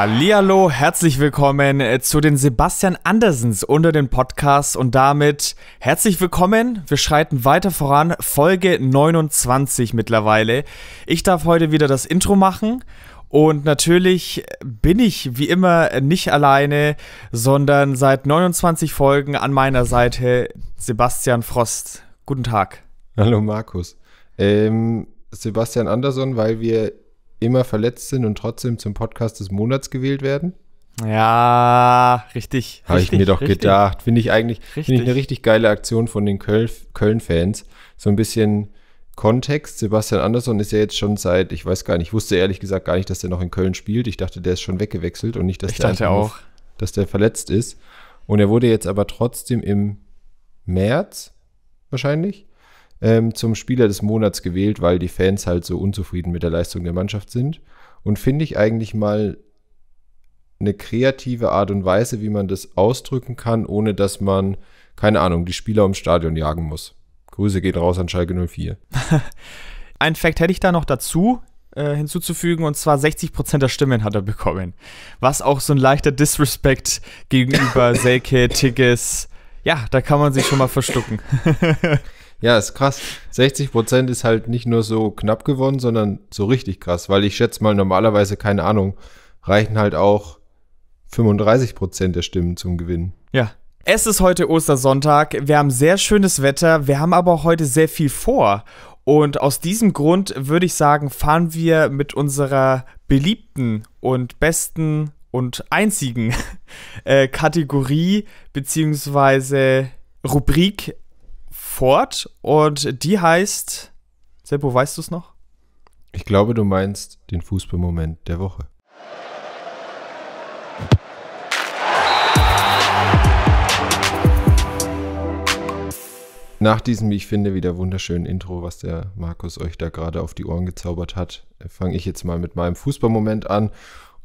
Hallihallo, herzlich willkommen äh, zu den Sebastian Andersens unter den Podcasts und damit herzlich willkommen. Wir schreiten weiter voran, Folge 29 mittlerweile. Ich darf heute wieder das Intro machen und natürlich bin ich wie immer nicht alleine, sondern seit 29 Folgen an meiner Seite Sebastian Frost. Guten Tag. Hallo Markus. Ähm, Sebastian Andersson, weil wir immer verletzt sind und trotzdem zum Podcast des Monats gewählt werden? Ja, richtig. Habe ich mir doch richtig. gedacht. Finde ich eigentlich find ich eine richtig geile Aktion von den Köln-Fans. so ein bisschen Kontext. Sebastian Andersson ist ja jetzt schon seit, ich weiß gar nicht, ich wusste ehrlich gesagt gar nicht, dass der noch in Köln spielt. Ich dachte, der ist schon weggewechselt und nicht, dass, ich der, dachte auch. Auf, dass der verletzt ist. Und er wurde jetzt aber trotzdem im März wahrscheinlich ähm, zum Spieler des Monats gewählt, weil die Fans halt so unzufrieden mit der Leistung der Mannschaft sind. Und finde ich eigentlich mal eine kreative Art und Weise, wie man das ausdrücken kann, ohne dass man, keine Ahnung, die Spieler ums Stadion jagen muss. Grüße geht raus an Schalke 04. Ein Fact hätte ich da noch dazu äh, hinzuzufügen, und zwar 60% der Stimmen hat er bekommen. Was auch so ein leichter Disrespect gegenüber Selke, Tigges, ja, da kann man sich schon mal verstucken. Ja, ist krass. 60 Prozent ist halt nicht nur so knapp gewonnen, sondern so richtig krass, weil ich schätze mal normalerweise, keine Ahnung, reichen halt auch 35 Prozent der Stimmen zum Gewinnen. Ja. Es ist heute Ostersonntag, wir haben sehr schönes Wetter, wir haben aber heute sehr viel vor. Und aus diesem Grund würde ich sagen, fahren wir mit unserer beliebten und besten und einzigen äh, Kategorie bzw. Rubrik fort und die heißt, Seppo, weißt du es noch? Ich glaube, du meinst den Fußballmoment der Woche. Nach diesem, ich finde, wieder wunderschönen Intro, was der Markus euch da gerade auf die Ohren gezaubert hat, fange ich jetzt mal mit meinem Fußballmoment an.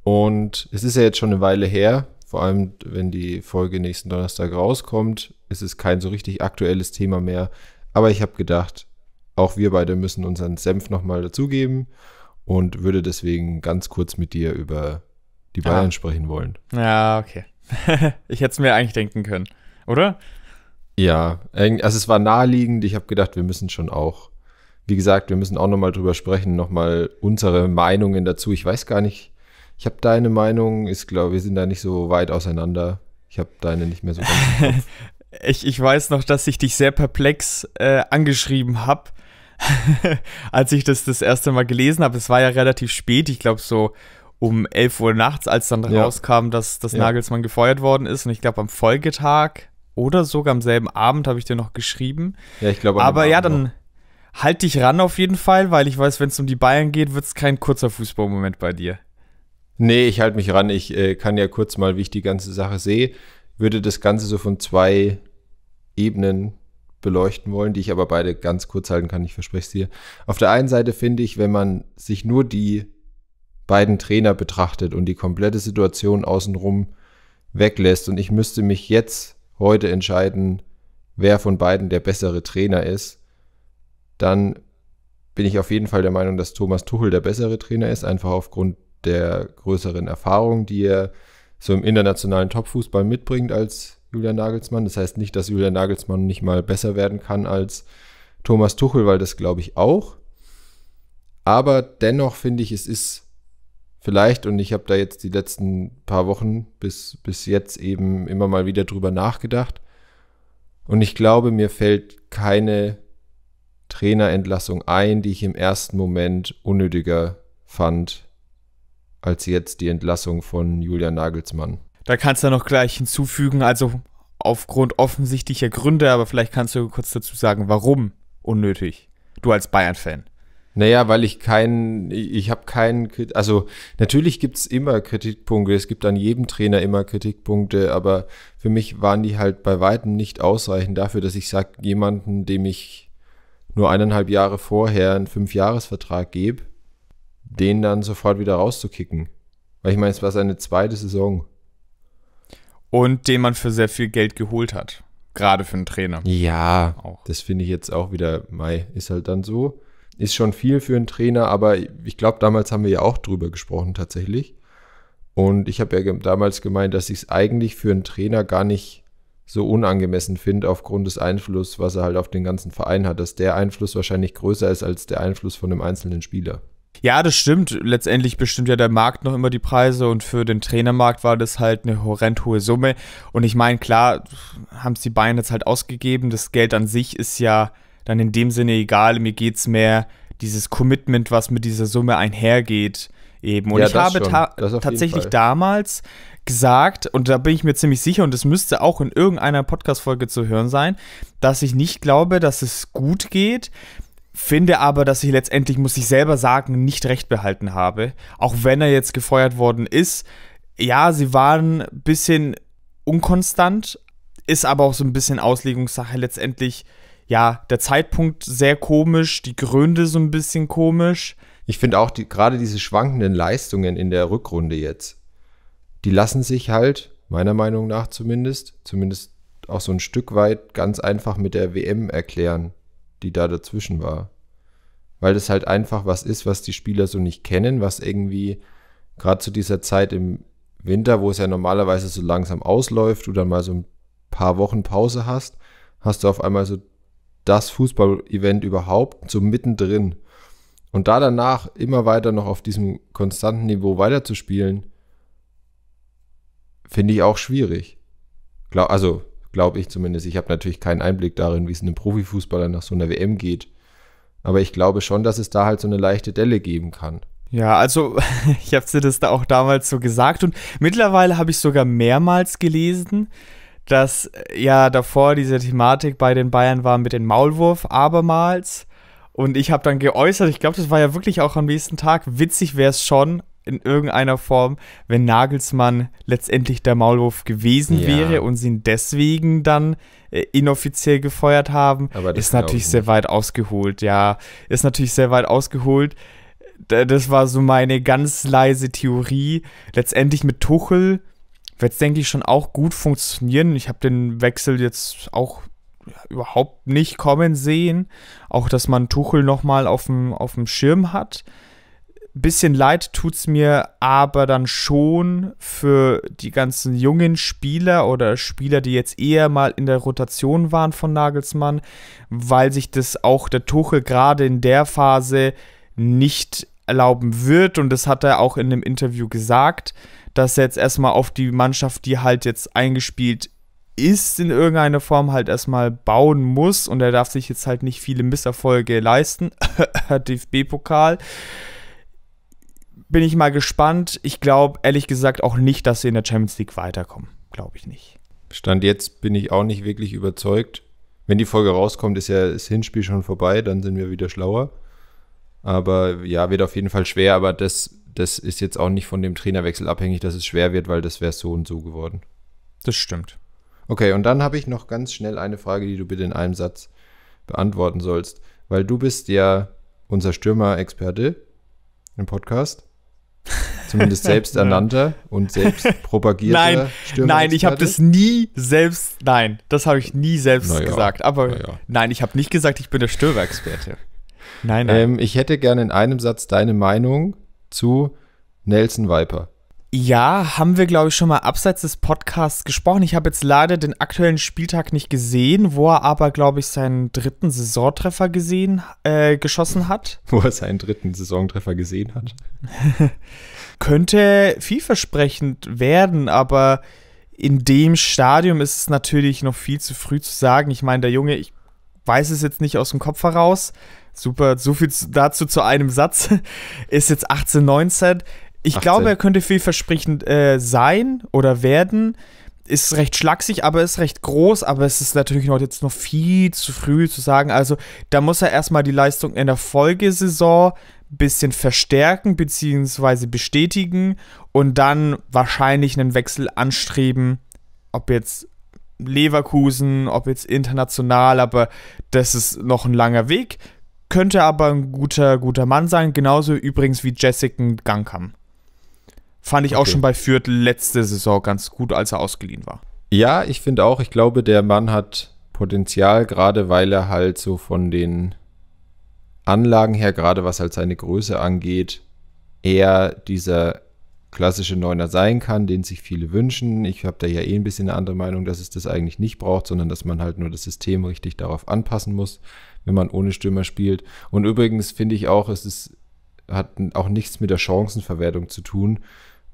Und es ist ja jetzt schon eine Weile her, vor allem, wenn die Folge nächsten Donnerstag rauskommt, ist es kein so richtig aktuelles Thema mehr. Aber ich habe gedacht, auch wir beide müssen unseren Senf nochmal dazugeben und würde deswegen ganz kurz mit dir über die Bayern ah. sprechen wollen. Ja, okay. ich hätte es mir eigentlich denken können, oder? Ja, also es war naheliegend. Ich habe gedacht, wir müssen schon auch, wie gesagt, wir müssen auch nochmal drüber sprechen, nochmal unsere Meinungen dazu. Ich weiß gar nicht, ich habe deine Meinung, ist glaube wir sind da nicht so weit auseinander. Ich habe deine nicht mehr so ganz. ich, ich weiß noch, dass ich dich sehr perplex äh, angeschrieben habe, als ich das das erste Mal gelesen habe. Es war ja relativ spät, ich glaube so um 11 Uhr nachts, als dann ja. rauskam, dass, dass ja. Nagelsmann gefeuert worden ist. Und ich glaube am Folgetag oder sogar am selben Abend habe ich dir noch geschrieben. Ja, ich glaube. Aber ja, dann halt dich ran auf jeden Fall, weil ich weiß, wenn es um die Bayern geht, wird es kein kurzer Fußballmoment bei dir. Nee, ich halte mich ran. Ich äh, kann ja kurz mal, wie ich die ganze Sache sehe, würde das Ganze so von zwei Ebenen beleuchten wollen, die ich aber beide ganz kurz halten kann, ich verspreche es dir. Auf der einen Seite finde ich, wenn man sich nur die beiden Trainer betrachtet und die komplette Situation außenrum weglässt und ich müsste mich jetzt heute entscheiden, wer von beiden der bessere Trainer ist, dann bin ich auf jeden Fall der Meinung, dass Thomas Tuchel der bessere Trainer ist, einfach aufgrund der größeren Erfahrung, die er so im internationalen Topfußball mitbringt als Julian Nagelsmann. Das heißt nicht, dass Julian Nagelsmann nicht mal besser werden kann als Thomas Tuchel, weil das glaube ich auch. Aber dennoch finde ich, es ist vielleicht, und ich habe da jetzt die letzten paar Wochen bis, bis jetzt eben immer mal wieder drüber nachgedacht. Und ich glaube, mir fällt keine Trainerentlassung ein, die ich im ersten Moment unnötiger fand als jetzt die Entlassung von Julian Nagelsmann. Da kannst du noch gleich hinzufügen, also aufgrund offensichtlicher Gründe, aber vielleicht kannst du kurz dazu sagen, warum unnötig, du als Bayern-Fan. Naja, weil ich keinen, ich habe keinen, also natürlich gibt es immer Kritikpunkte, es gibt an jedem Trainer immer Kritikpunkte, aber für mich waren die halt bei weitem nicht ausreichend dafür, dass ich sage, jemanden, dem ich nur eineinhalb Jahre vorher einen Fünfjahresvertrag gebe, den dann sofort wieder rauszukicken. Weil ich meine, es war seine zweite Saison. Und den man für sehr viel Geld geholt hat. Gerade für einen Trainer. Ja, auch. das finde ich jetzt auch wieder, Mai, ist halt dann so. Ist schon viel für einen Trainer, aber ich glaube, damals haben wir ja auch drüber gesprochen tatsächlich. Und ich habe ja damals gemeint, dass ich es eigentlich für einen Trainer gar nicht so unangemessen finde, aufgrund des Einflusses, was er halt auf den ganzen Verein hat, dass der Einfluss wahrscheinlich größer ist als der Einfluss von einem einzelnen Spieler. Ja, das stimmt. Letztendlich bestimmt ja der Markt noch immer die Preise und für den Trainermarkt war das halt eine horrend hohe Summe. Und ich meine, klar, haben es die Bayern jetzt halt ausgegeben. Das Geld an sich ist ja dann in dem Sinne egal. Mir geht es mehr dieses Commitment, was mit dieser Summe einhergeht. Eben. Und ja, ich habe ta tatsächlich damals gesagt, und da bin ich mir ziemlich sicher, und das müsste auch in irgendeiner Podcast-Folge zu hören sein, dass ich nicht glaube, dass es gut geht, Finde aber, dass ich letztendlich, muss ich selber sagen, nicht recht behalten habe. Auch wenn er jetzt gefeuert worden ist. Ja, sie waren ein bisschen unkonstant, ist aber auch so ein bisschen Auslegungssache letztendlich. Ja, der Zeitpunkt sehr komisch, die Gründe so ein bisschen komisch. Ich finde auch die, gerade diese schwankenden Leistungen in der Rückrunde jetzt, die lassen sich halt, meiner Meinung nach zumindest, zumindest auch so ein Stück weit ganz einfach mit der WM erklären die da dazwischen war. Weil das halt einfach was ist, was die Spieler so nicht kennen, was irgendwie gerade zu dieser Zeit im Winter, wo es ja normalerweise so langsam ausläuft, du dann mal so ein paar Wochen Pause hast, hast du auf einmal so das Fußball-Event überhaupt so mittendrin. Und da danach immer weiter noch auf diesem konstanten Niveau weiterzuspielen, finde ich auch schwierig. also glaube ich zumindest. Ich habe natürlich keinen Einblick darin, wie es einem Profifußballer nach so einer WM geht. Aber ich glaube schon, dass es da halt so eine leichte Delle geben kann. Ja, also ich habe dir das da auch damals so gesagt und mittlerweile habe ich sogar mehrmals gelesen, dass äh, ja davor diese Thematik bei den Bayern war mit dem Maulwurf abermals. Und ich habe dann geäußert, ich glaube, das war ja wirklich auch am nächsten Tag, witzig wäre es schon, in irgendeiner Form, wenn Nagelsmann letztendlich der Maulwurf gewesen ja. wäre und sie ihn deswegen dann äh, inoffiziell gefeuert haben, Aber das ist natürlich sehr weit ausgeholt. Ja, ist natürlich sehr weit ausgeholt. das war so meine ganz leise Theorie. Letztendlich mit Tuchel wird es, denke ich, schon auch gut funktionieren. Ich habe den Wechsel jetzt auch überhaupt nicht kommen sehen. Auch, dass man Tuchel nochmal auf auf dem Schirm hat bisschen leid tut es mir aber dann schon für die ganzen jungen Spieler oder Spieler, die jetzt eher mal in der Rotation waren von Nagelsmann, weil sich das auch der Tuchel gerade in der Phase nicht erlauben wird und das hat er auch in einem Interview gesagt, dass er jetzt erstmal auf die Mannschaft, die halt jetzt eingespielt ist in irgendeiner Form halt erstmal bauen muss und er darf sich jetzt halt nicht viele Misserfolge leisten. DFB-Pokal bin ich mal gespannt. Ich glaube ehrlich gesagt auch nicht, dass sie in der Champions League weiterkommen. Glaube ich nicht. Stand jetzt bin ich auch nicht wirklich überzeugt. Wenn die Folge rauskommt, ist ja das Hinspiel schon vorbei, dann sind wir wieder schlauer. Aber ja, wird auf jeden Fall schwer, aber das, das ist jetzt auch nicht von dem Trainerwechsel abhängig, dass es schwer wird, weil das wäre so und so geworden. Das stimmt. Okay, und dann habe ich noch ganz schnell eine Frage, die du bitte in einem Satz beantworten sollst, weil du bist ja unser Stürmer-Experte im Podcast. Zumindest selbst und selbst propagierte. Nein, nein, ich habe das nie selbst. Nein, das habe ich nie selbst naja, gesagt. Aber naja. nein, ich habe nicht gesagt, ich bin der Stürmerexperte. Nein, nein. Ähm, ich hätte gerne in einem Satz deine Meinung zu Nelson Viper. Ja, haben wir, glaube ich, schon mal abseits des Podcasts gesprochen. Ich habe jetzt leider den aktuellen Spieltag nicht gesehen, wo er aber, glaube ich, seinen dritten Saisontreffer gesehen, äh, geschossen hat. Wo er seinen dritten Saisontreffer gesehen hat. Könnte vielversprechend werden, aber in dem Stadium ist es natürlich noch viel zu früh zu sagen. Ich meine, der Junge, ich weiß es jetzt nicht aus dem Kopf heraus. Super, so viel dazu zu einem Satz. Ist jetzt 18, 19 ich 18. glaube, er könnte vielversprechend äh, sein oder werden. Ist recht schlaksig, aber ist recht groß, aber es ist natürlich noch jetzt noch viel zu früh zu sagen. Also, da muss er erstmal die Leistung in der Folgesaison ein bisschen verstärken bzw. bestätigen und dann wahrscheinlich einen Wechsel anstreben. Ob jetzt Leverkusen, ob jetzt international, aber das ist noch ein langer Weg. Könnte aber ein guter, guter Mann sein, genauso übrigens wie Jessica Gankam. Fand ich okay. auch schon bei Fürth letzte Saison ganz gut, als er ausgeliehen war. Ja, ich finde auch, ich glaube, der Mann hat Potenzial, gerade weil er halt so von den Anlagen her, gerade was halt seine Größe angeht, eher dieser klassische Neuner sein kann, den sich viele wünschen. Ich habe da ja eh ein bisschen eine andere Meinung, dass es das eigentlich nicht braucht, sondern dass man halt nur das System richtig darauf anpassen muss, wenn man ohne Stürmer spielt. Und übrigens finde ich auch, es ist, hat auch nichts mit der Chancenverwertung zu tun,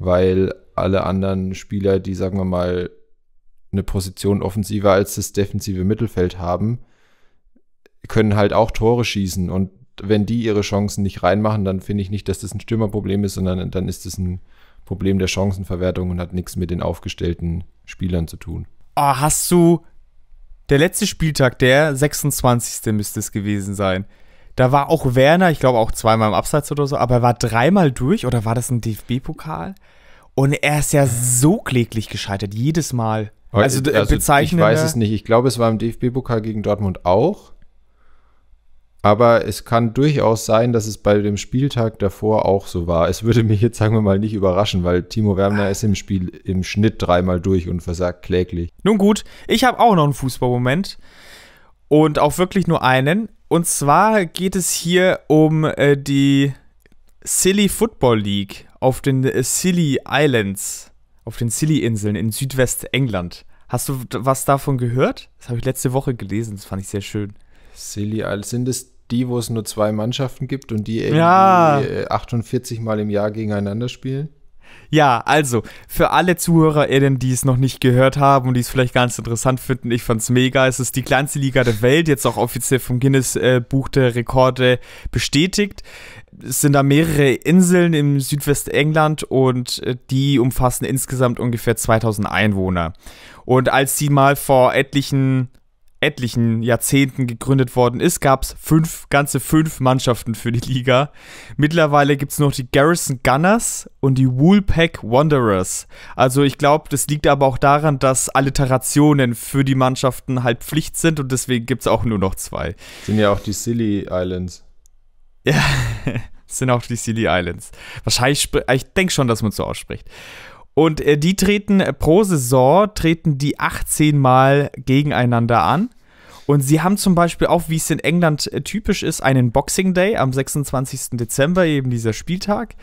weil alle anderen Spieler, die, sagen wir mal, eine Position offensiver als das defensive Mittelfeld haben, können halt auch Tore schießen. Und wenn die ihre Chancen nicht reinmachen, dann finde ich nicht, dass das ein Stürmerproblem ist, sondern dann ist es ein Problem der Chancenverwertung und hat nichts mit den aufgestellten Spielern zu tun. Oh, hast du der letzte Spieltag, der 26. müsste es gewesen sein. Da war auch Werner, ich glaube auch zweimal im Abseits oder so, aber er war dreimal durch oder war das ein DFB-Pokal? Und er ist ja so kläglich gescheitert, jedes Mal. Also, also Ich äh, also, weiß es nicht. Ich glaube, es war im DFB-Pokal gegen Dortmund auch. Aber es kann durchaus sein, dass es bei dem Spieltag davor auch so war. Es würde mich jetzt, sagen wir mal, nicht überraschen, weil Timo Werner ist im Spiel im Schnitt dreimal durch und versagt kläglich. Nun gut, ich habe auch noch einen Fußballmoment. Und auch wirklich nur einen. Und zwar geht es hier um äh, die Silly Football League auf den äh, Silly Islands, auf den Silly-Inseln in Südwestengland. Hast du was davon gehört? Das habe ich letzte Woche gelesen, das fand ich sehr schön. Silly Islands, sind es die, wo es nur zwei Mannschaften gibt und die irgendwie ja. Äh, 48 Mal im Jahr gegeneinander spielen? Ja, also für alle ZuhörerInnen, die es noch nicht gehört haben und die es vielleicht ganz interessant finden, ich fand's mega. Es ist die kleinste Liga der Welt, jetzt auch offiziell vom Guinness äh, Buch der Rekorde bestätigt. Es sind da mehrere Inseln im Südwestengland und äh, die umfassen insgesamt ungefähr 2000 Einwohner. Und als sie mal vor etlichen etlichen Jahrzehnten gegründet worden ist, gab es fünf, ganze fünf Mannschaften für die Liga. Mittlerweile gibt es noch die Garrison Gunners und die Woolpack Wanderers. Also ich glaube, das liegt aber auch daran, dass Alliterationen für die Mannschaften halt Pflicht sind und deswegen gibt es auch nur noch zwei. Sind ja auch die Silly Islands. Ja, sind auch die Silly Islands. Wahrscheinlich, ich denke schon, dass man so ausspricht. Und äh, die treten äh, pro Saison treten die 18 Mal gegeneinander an. Und sie haben zum Beispiel auch, wie es in England äh, typisch ist, einen Boxing Day am 26. Dezember, eben dieser Spieltag.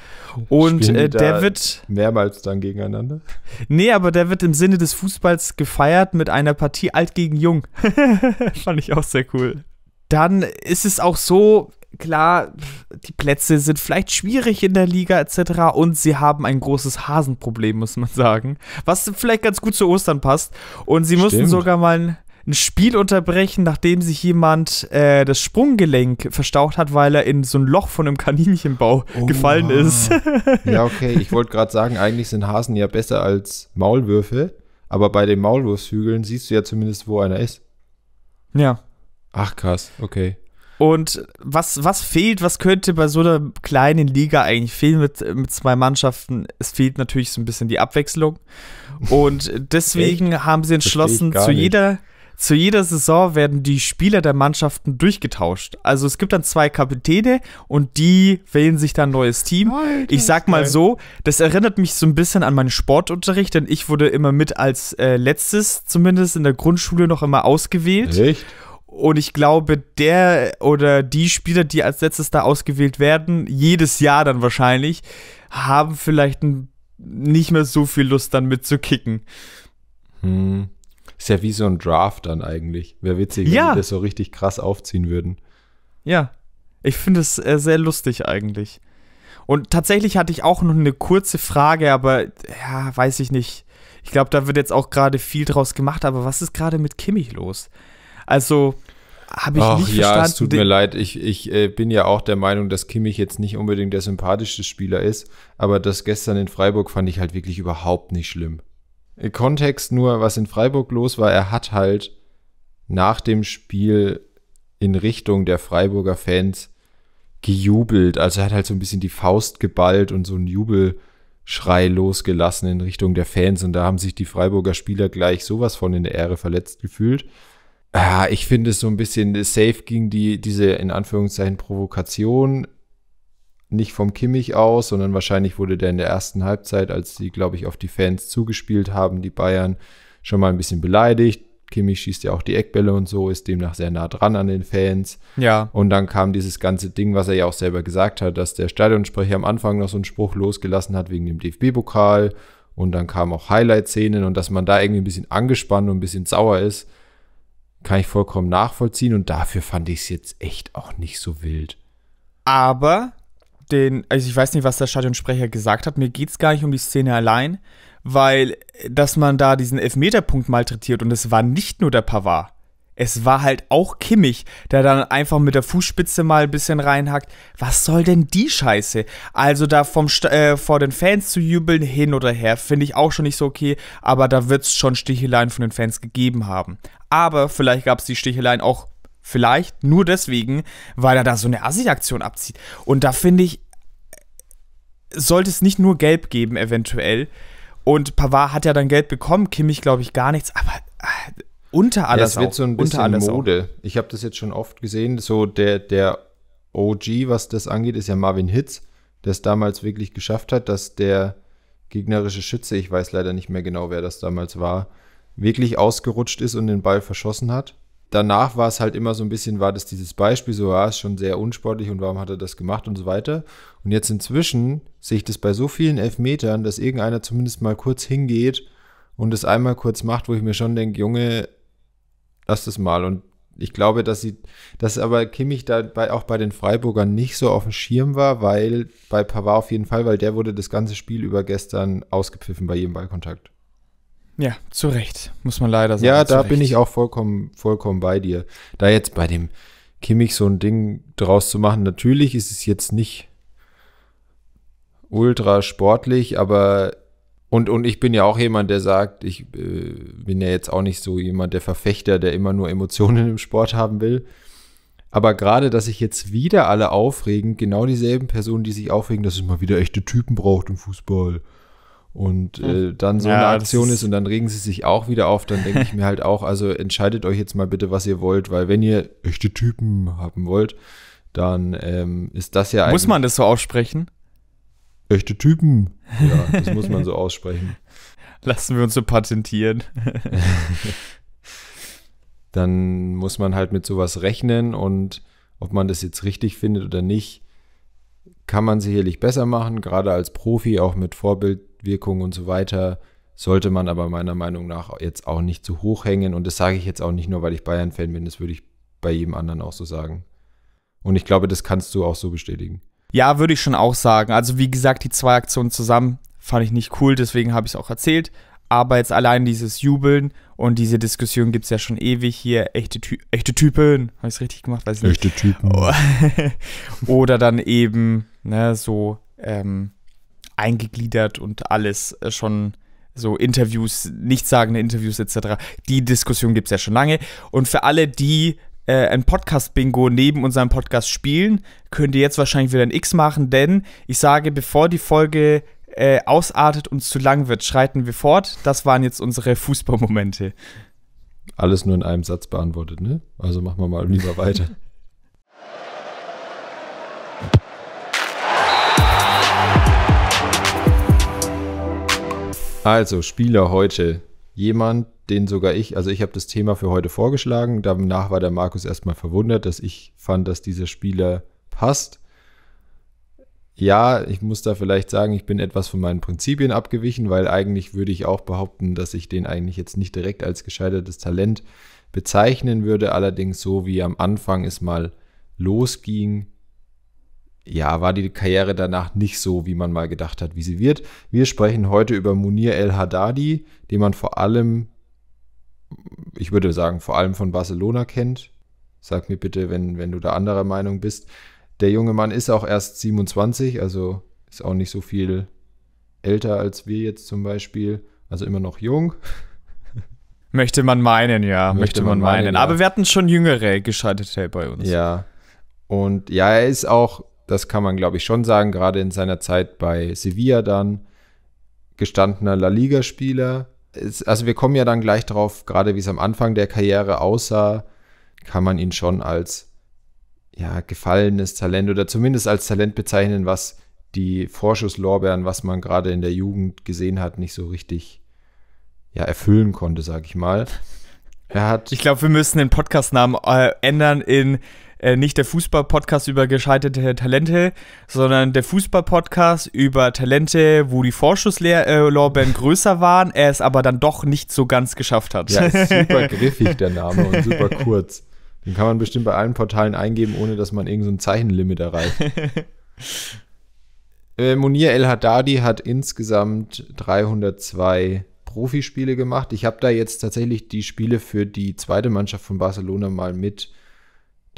Und äh, der wird. Mehrmals dann gegeneinander? Nee, aber der wird im Sinne des Fußballs gefeiert mit einer Partie alt gegen jung. Fand ich auch sehr cool. Dann ist es auch so, klar, die Plätze sind vielleicht schwierig in der Liga etc. Und sie haben ein großes Hasenproblem, muss man sagen. Was vielleicht ganz gut zu Ostern passt. Und sie mussten sogar mal ein, ein, Spiel unterbrechen, nachdem sich jemand äh, das Sprunggelenk verstaucht hat, weil er in so ein Loch von einem Kaninchenbau oh, gefallen ist. ja, okay. Ich wollte gerade sagen, eigentlich sind Hasen ja besser als Maulwürfe. Aber bei den Maulwurfshügeln siehst du ja zumindest, wo einer ist. Ja. Ach krass, okay. Und was, was fehlt, was könnte bei so einer kleinen Liga eigentlich fehlen mit, mit zwei Mannschaften? Es fehlt natürlich so ein bisschen die Abwechslung. Und deswegen haben sie entschlossen, zu jeder, zu jeder Saison werden die Spieler der Mannschaften durchgetauscht. Also es gibt dann zwei Kapitäne und die wählen sich dann ein neues Team. Alter, ich sag mal so, das erinnert mich so ein bisschen an meinen Sportunterricht, denn ich wurde immer mit als äh, letztes, zumindest in der Grundschule, noch immer ausgewählt. Echt? Und ich glaube, der oder die Spieler, die als letztes da ausgewählt werden, jedes Jahr dann wahrscheinlich, haben vielleicht nicht mehr so viel Lust dann mitzukicken. Hm. Ist ja wie so ein Draft dann eigentlich. Wäre witzig, ja. wenn die das so richtig krass aufziehen würden. Ja. Ich finde es äh, sehr lustig eigentlich. Und tatsächlich hatte ich auch noch eine kurze Frage, aber ja, weiß ich nicht. Ich glaube, da wird jetzt auch gerade viel draus gemacht, aber was ist gerade mit Kimmich los? Also, habe ich Och, nicht ja, verstanden. Ja, es tut mir leid. Ich, ich äh, bin ja auch der Meinung, dass Kimmich jetzt nicht unbedingt der sympathischste Spieler ist, aber das gestern in Freiburg fand ich halt wirklich überhaupt nicht schlimm. Äh, Kontext nur, was in Freiburg los war, er hat halt nach dem Spiel in Richtung der Freiburger Fans gejubelt. Also er hat halt so ein bisschen die Faust geballt und so einen Jubelschrei losgelassen in Richtung der Fans. Und da haben sich die Freiburger Spieler gleich sowas von in der Ehre verletzt gefühlt. Ja, ich finde es so ein bisschen safe ging die, diese in Anführungszeichen Provokation nicht vom Kimmich aus, sondern wahrscheinlich wurde der in der ersten Halbzeit, als sie, glaube ich, auf die Fans zugespielt haben, die Bayern, schon mal ein bisschen beleidigt. Kimmich schießt ja auch die Eckbälle und so, ist demnach sehr nah dran an den Fans. Ja. Und dann kam dieses ganze Ding, was er ja auch selber gesagt hat, dass der Stadionsprecher am Anfang noch so einen Spruch losgelassen hat wegen dem DFB-Pokal. Und dann kamen auch Highlight-Szenen und dass man da irgendwie ein bisschen angespannt und ein bisschen sauer ist. Kann ich vollkommen nachvollziehen und dafür fand ich es jetzt echt auch nicht so wild. Aber den, also ich weiß nicht, was der Stadionsprecher gesagt hat, mir geht es gar nicht um die Szene allein, weil dass man da diesen Elfmeterpunkt malträtiert und es war nicht nur der Pavard es war halt auch Kimmich, der dann einfach mit der Fußspitze mal ein bisschen reinhackt. Was soll denn die Scheiße? Also da vom St äh, vor den Fans zu jubeln hin oder her, finde ich auch schon nicht so okay, aber da wird es schon Sticheleien von den Fans gegeben haben. Aber vielleicht gab es die Sticheleien auch vielleicht nur deswegen, weil er da so eine Assi-Aktion abzieht. Und da finde ich, sollte es nicht nur Gelb geben eventuell. Und Pavard hat ja dann Geld bekommen, Kimmich glaube ich gar nichts, aber äh, unter alles ja, es wird auch. so ein bisschen Mode. Auch. Ich habe das jetzt schon oft gesehen. So der, der OG, was das angeht, ist ja Marvin Hitz, der es damals wirklich geschafft hat, dass der gegnerische Schütze, ich weiß leider nicht mehr genau, wer das damals war, wirklich ausgerutscht ist und den Ball verschossen hat. Danach war es halt immer so ein bisschen, war das dieses Beispiel, so war es schon sehr unsportlich und warum hat er das gemacht und so weiter. Und jetzt inzwischen sehe ich das bei so vielen Elfmetern, dass irgendeiner zumindest mal kurz hingeht und es einmal kurz macht, wo ich mir schon denke, Junge, erstes Mal. Und ich glaube, dass sie, dass aber Kimmich dabei auch bei den Freiburgern nicht so auf dem Schirm war, weil bei Pavard auf jeden Fall, weil der wurde das ganze Spiel über gestern ausgepfiffen bei jedem Ballkontakt. Ja, zu Recht, muss man leider sagen. Ja, da bin ich auch vollkommen, vollkommen bei dir. Da jetzt bei dem Kimmich so ein Ding draus zu machen, natürlich ist es jetzt nicht ultra sportlich, aber und, und ich bin ja auch jemand, der sagt, ich äh, bin ja jetzt auch nicht so jemand, der Verfechter, der immer nur Emotionen im Sport haben will. Aber gerade, dass sich jetzt wieder alle aufregen, genau dieselben Personen, die sich aufregen, dass es mal wieder echte Typen braucht im Fußball. Und äh, dann so ja, eine Aktion ist, ist und dann regen sie sich auch wieder auf, dann denke ich mir halt auch, also entscheidet euch jetzt mal bitte, was ihr wollt, weil wenn ihr echte Typen haben wollt, dann ähm, ist das ja eigentlich. Muss man das so aussprechen? Echte Typen. Ja, das muss man so aussprechen. Lassen wir uns so patentieren. Dann muss man halt mit sowas rechnen und ob man das jetzt richtig findet oder nicht, kann man sicherlich besser machen, gerade als Profi, auch mit Vorbildwirkung und so weiter. Sollte man aber meiner Meinung nach jetzt auch nicht zu hoch hängen. Und das sage ich jetzt auch nicht nur, weil ich Bayern-Fan bin, das würde ich bei jedem anderen auch so sagen. Und ich glaube, das kannst du auch so bestätigen. Ja, würde ich schon auch sagen. Also wie gesagt, die zwei Aktionen zusammen fand ich nicht cool, deswegen habe ich es auch erzählt. Aber jetzt allein dieses Jubeln und diese Diskussion gibt es ja schon ewig hier. Echte, Ty echte Typen, habe ich es richtig gemacht? Weiß nicht. Echte Typen. Oh. Oder dann eben ne, so ähm, eingegliedert und alles äh, schon so Interviews, nichtssagende Interviews etc. Die Diskussion gibt es ja schon lange. Und für alle, die äh, ein Podcast-Bingo neben unserem Podcast spielen, könnt ihr jetzt wahrscheinlich wieder ein X machen, denn ich sage, bevor die Folge äh, ausartet und zu lang wird, schreiten wir fort. Das waren jetzt unsere Fußballmomente. Alles nur in einem Satz beantwortet, ne? Also machen wir mal lieber weiter. Also, Spieler heute jemand, den sogar ich, also ich habe das Thema für heute vorgeschlagen. Danach war der Markus erstmal verwundert, dass ich fand, dass dieser Spieler passt. Ja, ich muss da vielleicht sagen, ich bin etwas von meinen Prinzipien abgewichen, weil eigentlich würde ich auch behaupten, dass ich den eigentlich jetzt nicht direkt als gescheitertes Talent bezeichnen würde. Allerdings so wie am Anfang es mal losging, ja, war die Karriere danach nicht so, wie man mal gedacht hat, wie sie wird. Wir sprechen heute über Munir El Haddadi, den man vor allem, ich würde sagen, vor allem von Barcelona kennt. Sag mir bitte, wenn, wenn du da anderer Meinung bist. Der junge Mann ist auch erst 27, also ist auch nicht so viel älter als wir jetzt zum Beispiel. Also immer noch jung. Möchte man meinen, ja. Möchte, Möchte man, man, meinen. meinen ja. Aber wir hatten schon Jüngere geschaltet bei uns. Ja. Und ja, er ist auch das kann man, glaube ich, schon sagen, gerade in seiner Zeit bei Sevilla dann, gestandener La Liga-Spieler. Also wir kommen ja dann gleich drauf, gerade wie es am Anfang der Karriere aussah, kann man ihn schon als ja, gefallenes Talent oder zumindest als Talent bezeichnen, was die Vorschusslorbeeren, was man gerade in der Jugend gesehen hat, nicht so richtig ja, erfüllen konnte, sage ich mal. Er hat ich glaube, wir müssen den Podcastnamen äh, ändern in äh, nicht der Fußball-Podcast über gescheiterte Talente, sondern der Fußball-Podcast über Talente, wo die Vorschusslorbeeren äh, größer waren, er es aber dann doch nicht so ganz geschafft hat. Ja, ist super griffig der Name und super kurz. Den kann man bestimmt bei allen Portalen eingeben, ohne dass man irgendein so Zeichenlimit erreicht. äh, Munir El Haddadi hat insgesamt 302 Profispiele gemacht. Ich habe da jetzt tatsächlich die Spiele für die zweite Mannschaft von Barcelona mal mit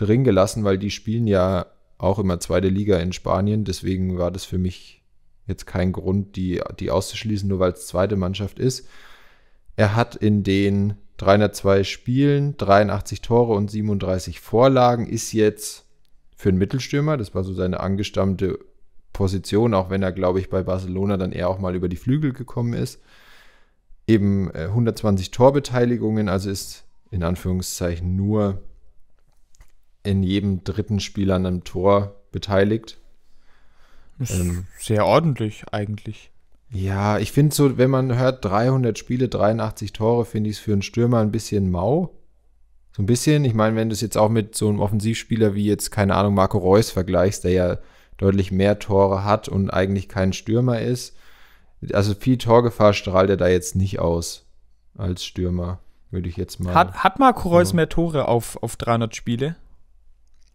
drin gelassen, weil die spielen ja auch immer zweite Liga in Spanien. Deswegen war das für mich jetzt kein Grund, die, die auszuschließen, nur weil es zweite Mannschaft ist. Er hat in den 302 Spielen 83 Tore und 37 Vorlagen, ist jetzt für einen Mittelstürmer, das war so seine angestammte Position, auch wenn er, glaube ich, bei Barcelona dann eher auch mal über die Flügel gekommen ist. Eben 120 äh, Torbeteiligungen, also ist in Anführungszeichen nur in jedem dritten Spiel an einem Tor beteiligt. Ähm, sehr ordentlich eigentlich. Ja, ich finde so, wenn man hört 300 Spiele, 83 Tore, finde ich es für einen Stürmer ein bisschen mau. So ein bisschen. Ich meine, wenn du es jetzt auch mit so einem Offensivspieler wie jetzt, keine Ahnung, Marco Reus vergleichst, der ja deutlich mehr Tore hat und eigentlich kein Stürmer ist. Also viel Torgefahr strahlt er da jetzt nicht aus als Stürmer, würde ich jetzt mal. Hat, hat Marco Reus ja. mehr Tore auf, auf 300 Spiele?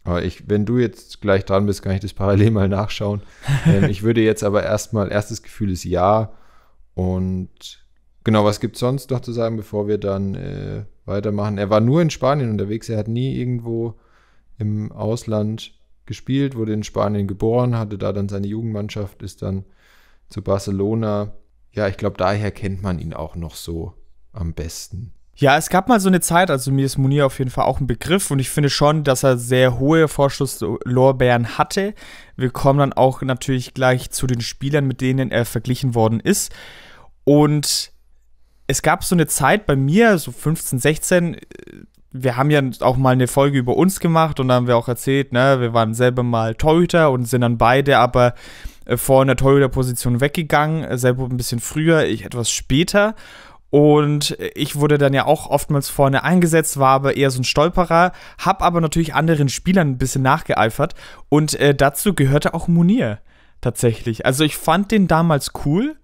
Aber ich, wenn du jetzt gleich dran bist, kann ich das parallel mal nachschauen. ähm, ich würde jetzt aber erstmal, erstes Gefühl ist ja. Und genau, was gibt es sonst noch zu sagen, bevor wir dann äh, weitermachen? Er war nur in Spanien unterwegs, er hat nie irgendwo im Ausland gespielt, wurde in Spanien geboren, hatte da dann seine Jugendmannschaft, ist dann zu Barcelona. Ja, ich glaube, daher kennt man ihn auch noch so am besten. Ja, es gab mal so eine Zeit, also mir ist Munir auf jeden Fall auch ein Begriff und ich finde schon, dass er sehr hohe Vorschusslorbeeren hatte. Wir kommen dann auch natürlich gleich zu den Spielern, mit denen er verglichen worden ist. Und es gab so eine Zeit bei mir, so 15, 16, äh, wir haben ja auch mal eine Folge über uns gemacht und da haben wir auch erzählt, ne, wir waren selber mal Torhüter und sind dann beide aber äh, vor einer Torhüterposition weggegangen, äh, selber ein bisschen früher, ich etwas später. Und ich wurde dann ja auch oftmals vorne eingesetzt, war aber eher so ein Stolperer, habe aber natürlich anderen Spielern ein bisschen nachgeeifert. Und äh, dazu gehörte auch Munir tatsächlich. Also ich fand den damals cool.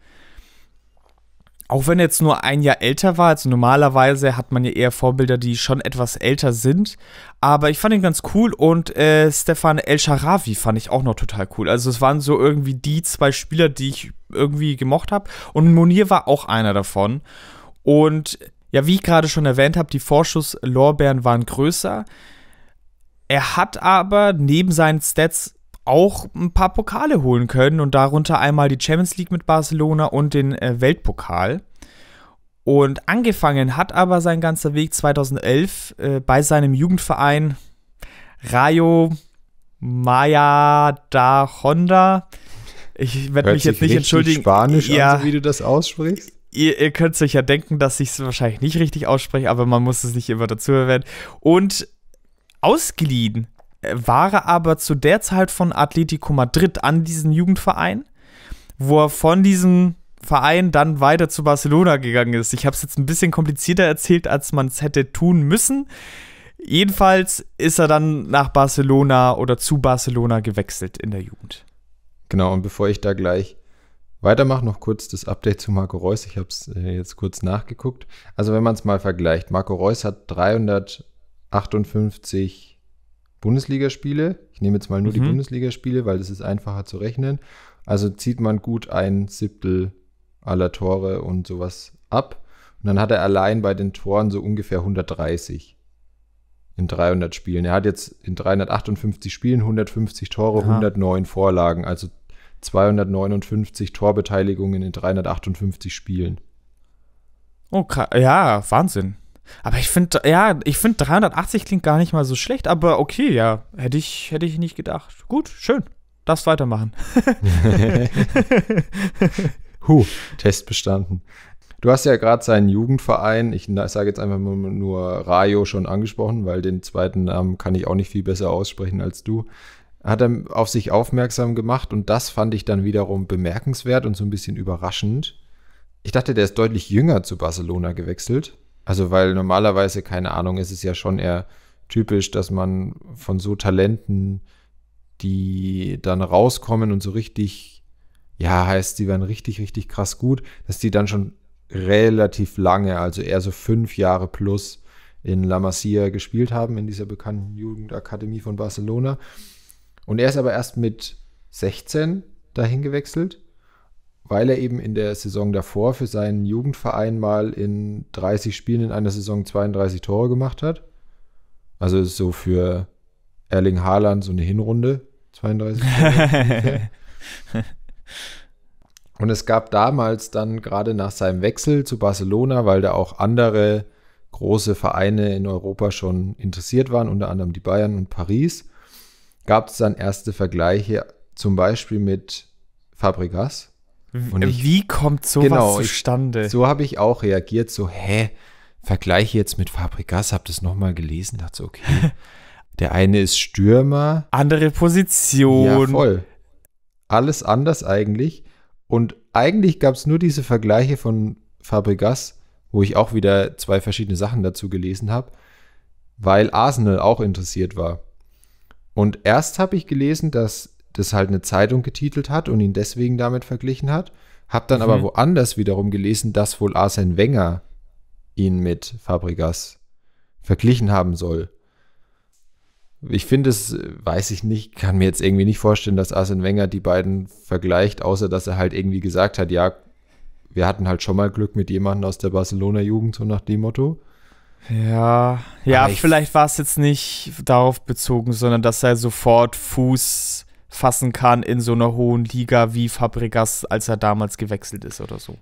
Auch wenn er jetzt nur ein Jahr älter war, also normalerweise hat man ja eher Vorbilder, die schon etwas älter sind. Aber ich fand ihn ganz cool und äh, Stefan El Sharawi fand ich auch noch total cool. Also es waren so irgendwie die zwei Spieler, die ich irgendwie gemocht habe. Und Monir war auch einer davon. Und ja, wie ich gerade schon erwähnt habe, die Vorschusslorbeeren waren größer. Er hat aber neben seinen Stats auch ein paar Pokale holen können und darunter einmal die Champions League mit Barcelona und den äh, Weltpokal. Und angefangen hat aber sein ganzer Weg 2011 äh, bei seinem Jugendverein Rayo Maya da Honda. Ich werde mich jetzt nicht entschuldigen. Spanisch ja, an, so wie du das aussprichst ihr, ihr könnt euch ja denken, dass ich es wahrscheinlich nicht richtig ausspreche, aber man muss es nicht immer dazu erwähnen. Und ausgeliehen äh, war er aber zu der Zeit von Atletico Madrid an diesen Jugendverein, wo er von diesem Verein dann weiter zu Barcelona gegangen ist. Ich habe es jetzt ein bisschen komplizierter erzählt, als man es hätte tun müssen. Jedenfalls ist er dann nach Barcelona oder zu Barcelona gewechselt in der Jugend. Genau, und bevor ich da gleich Weitermachen noch kurz das Update zu Marco Reus. Ich habe es äh, jetzt kurz nachgeguckt. Also wenn man es mal vergleicht, Marco Reus hat 358 Bundesligaspiele. Ich nehme jetzt mal nur mhm. die Bundesligaspiele, weil das ist einfacher zu rechnen. Also zieht man gut ein Siebtel aller Tore und sowas ab. Und dann hat er allein bei den Toren so ungefähr 130 in 300 Spielen. Er hat jetzt in 358 Spielen 150 Tore, Aha. 109 Vorlagen, also 259 Torbeteiligungen in 358 Spielen. Oh, ja, Wahnsinn. Aber ich finde, ja, ich finde 380 klingt gar nicht mal so schlecht, aber okay, ja, hätte ich, hätte ich nicht gedacht. Gut, schön. Darfst weitermachen. huh, Test bestanden. Du hast ja gerade seinen Jugendverein, ich sage jetzt einfach nur Rayo schon angesprochen, weil den zweiten Namen kann ich auch nicht viel besser aussprechen als du hat er auf sich aufmerksam gemacht und das fand ich dann wiederum bemerkenswert und so ein bisschen überraschend. Ich dachte, der ist deutlich jünger zu Barcelona gewechselt. Also, weil normalerweise, keine Ahnung, ist es ja schon eher typisch, dass man von so Talenten, die dann rauskommen und so richtig, ja, heißt, die werden richtig, richtig krass gut, dass die dann schon relativ lange, also eher so fünf Jahre plus in La Masia gespielt haben, in dieser bekannten Jugendakademie von Barcelona. Und er ist aber erst mit 16 dahin gewechselt, weil er eben in der Saison davor für seinen Jugendverein mal in 30 Spielen in einer Saison 32 Tore gemacht hat. Also ist so für Erling Haaland so eine Hinrunde, 32 Tore. Und es gab damals dann gerade nach seinem Wechsel zu Barcelona, weil da auch andere große Vereine in Europa schon interessiert waren, unter anderem die Bayern und Paris, gab es dann erste Vergleiche, zum Beispiel mit Fabregas. Und ich, Wie kommt sowas genau, zustande? Ich, so habe ich auch reagiert, so, hä, Vergleiche jetzt mit Fabregas, habe das nochmal gelesen, dachte so, okay. Der eine ist Stürmer. Andere Position. Ja, voll. Alles anders eigentlich. Und eigentlich gab es nur diese Vergleiche von Fabregas, wo ich auch wieder zwei verschiedene Sachen dazu gelesen habe, weil Arsenal auch interessiert war. Und erst habe ich gelesen, dass das halt eine Zeitung getitelt hat und ihn deswegen damit verglichen hat. Hab dann mhm. aber woanders wiederum gelesen, dass wohl Arsene Wenger ihn mit Fabregas verglichen haben soll. Ich finde es, äh, weiß ich nicht, kann mir jetzt irgendwie nicht vorstellen, dass Arsene Wenger die beiden vergleicht, außer dass er halt irgendwie gesagt hat, ja, wir hatten halt schon mal Glück mit jemandem aus der Barcelona-Jugend, so nach dem Motto. Ja, ja, vielleicht war es jetzt nicht darauf bezogen, sondern dass er sofort Fuß fassen kann in so einer hohen Liga wie Fabregas, als er damals gewechselt ist oder so.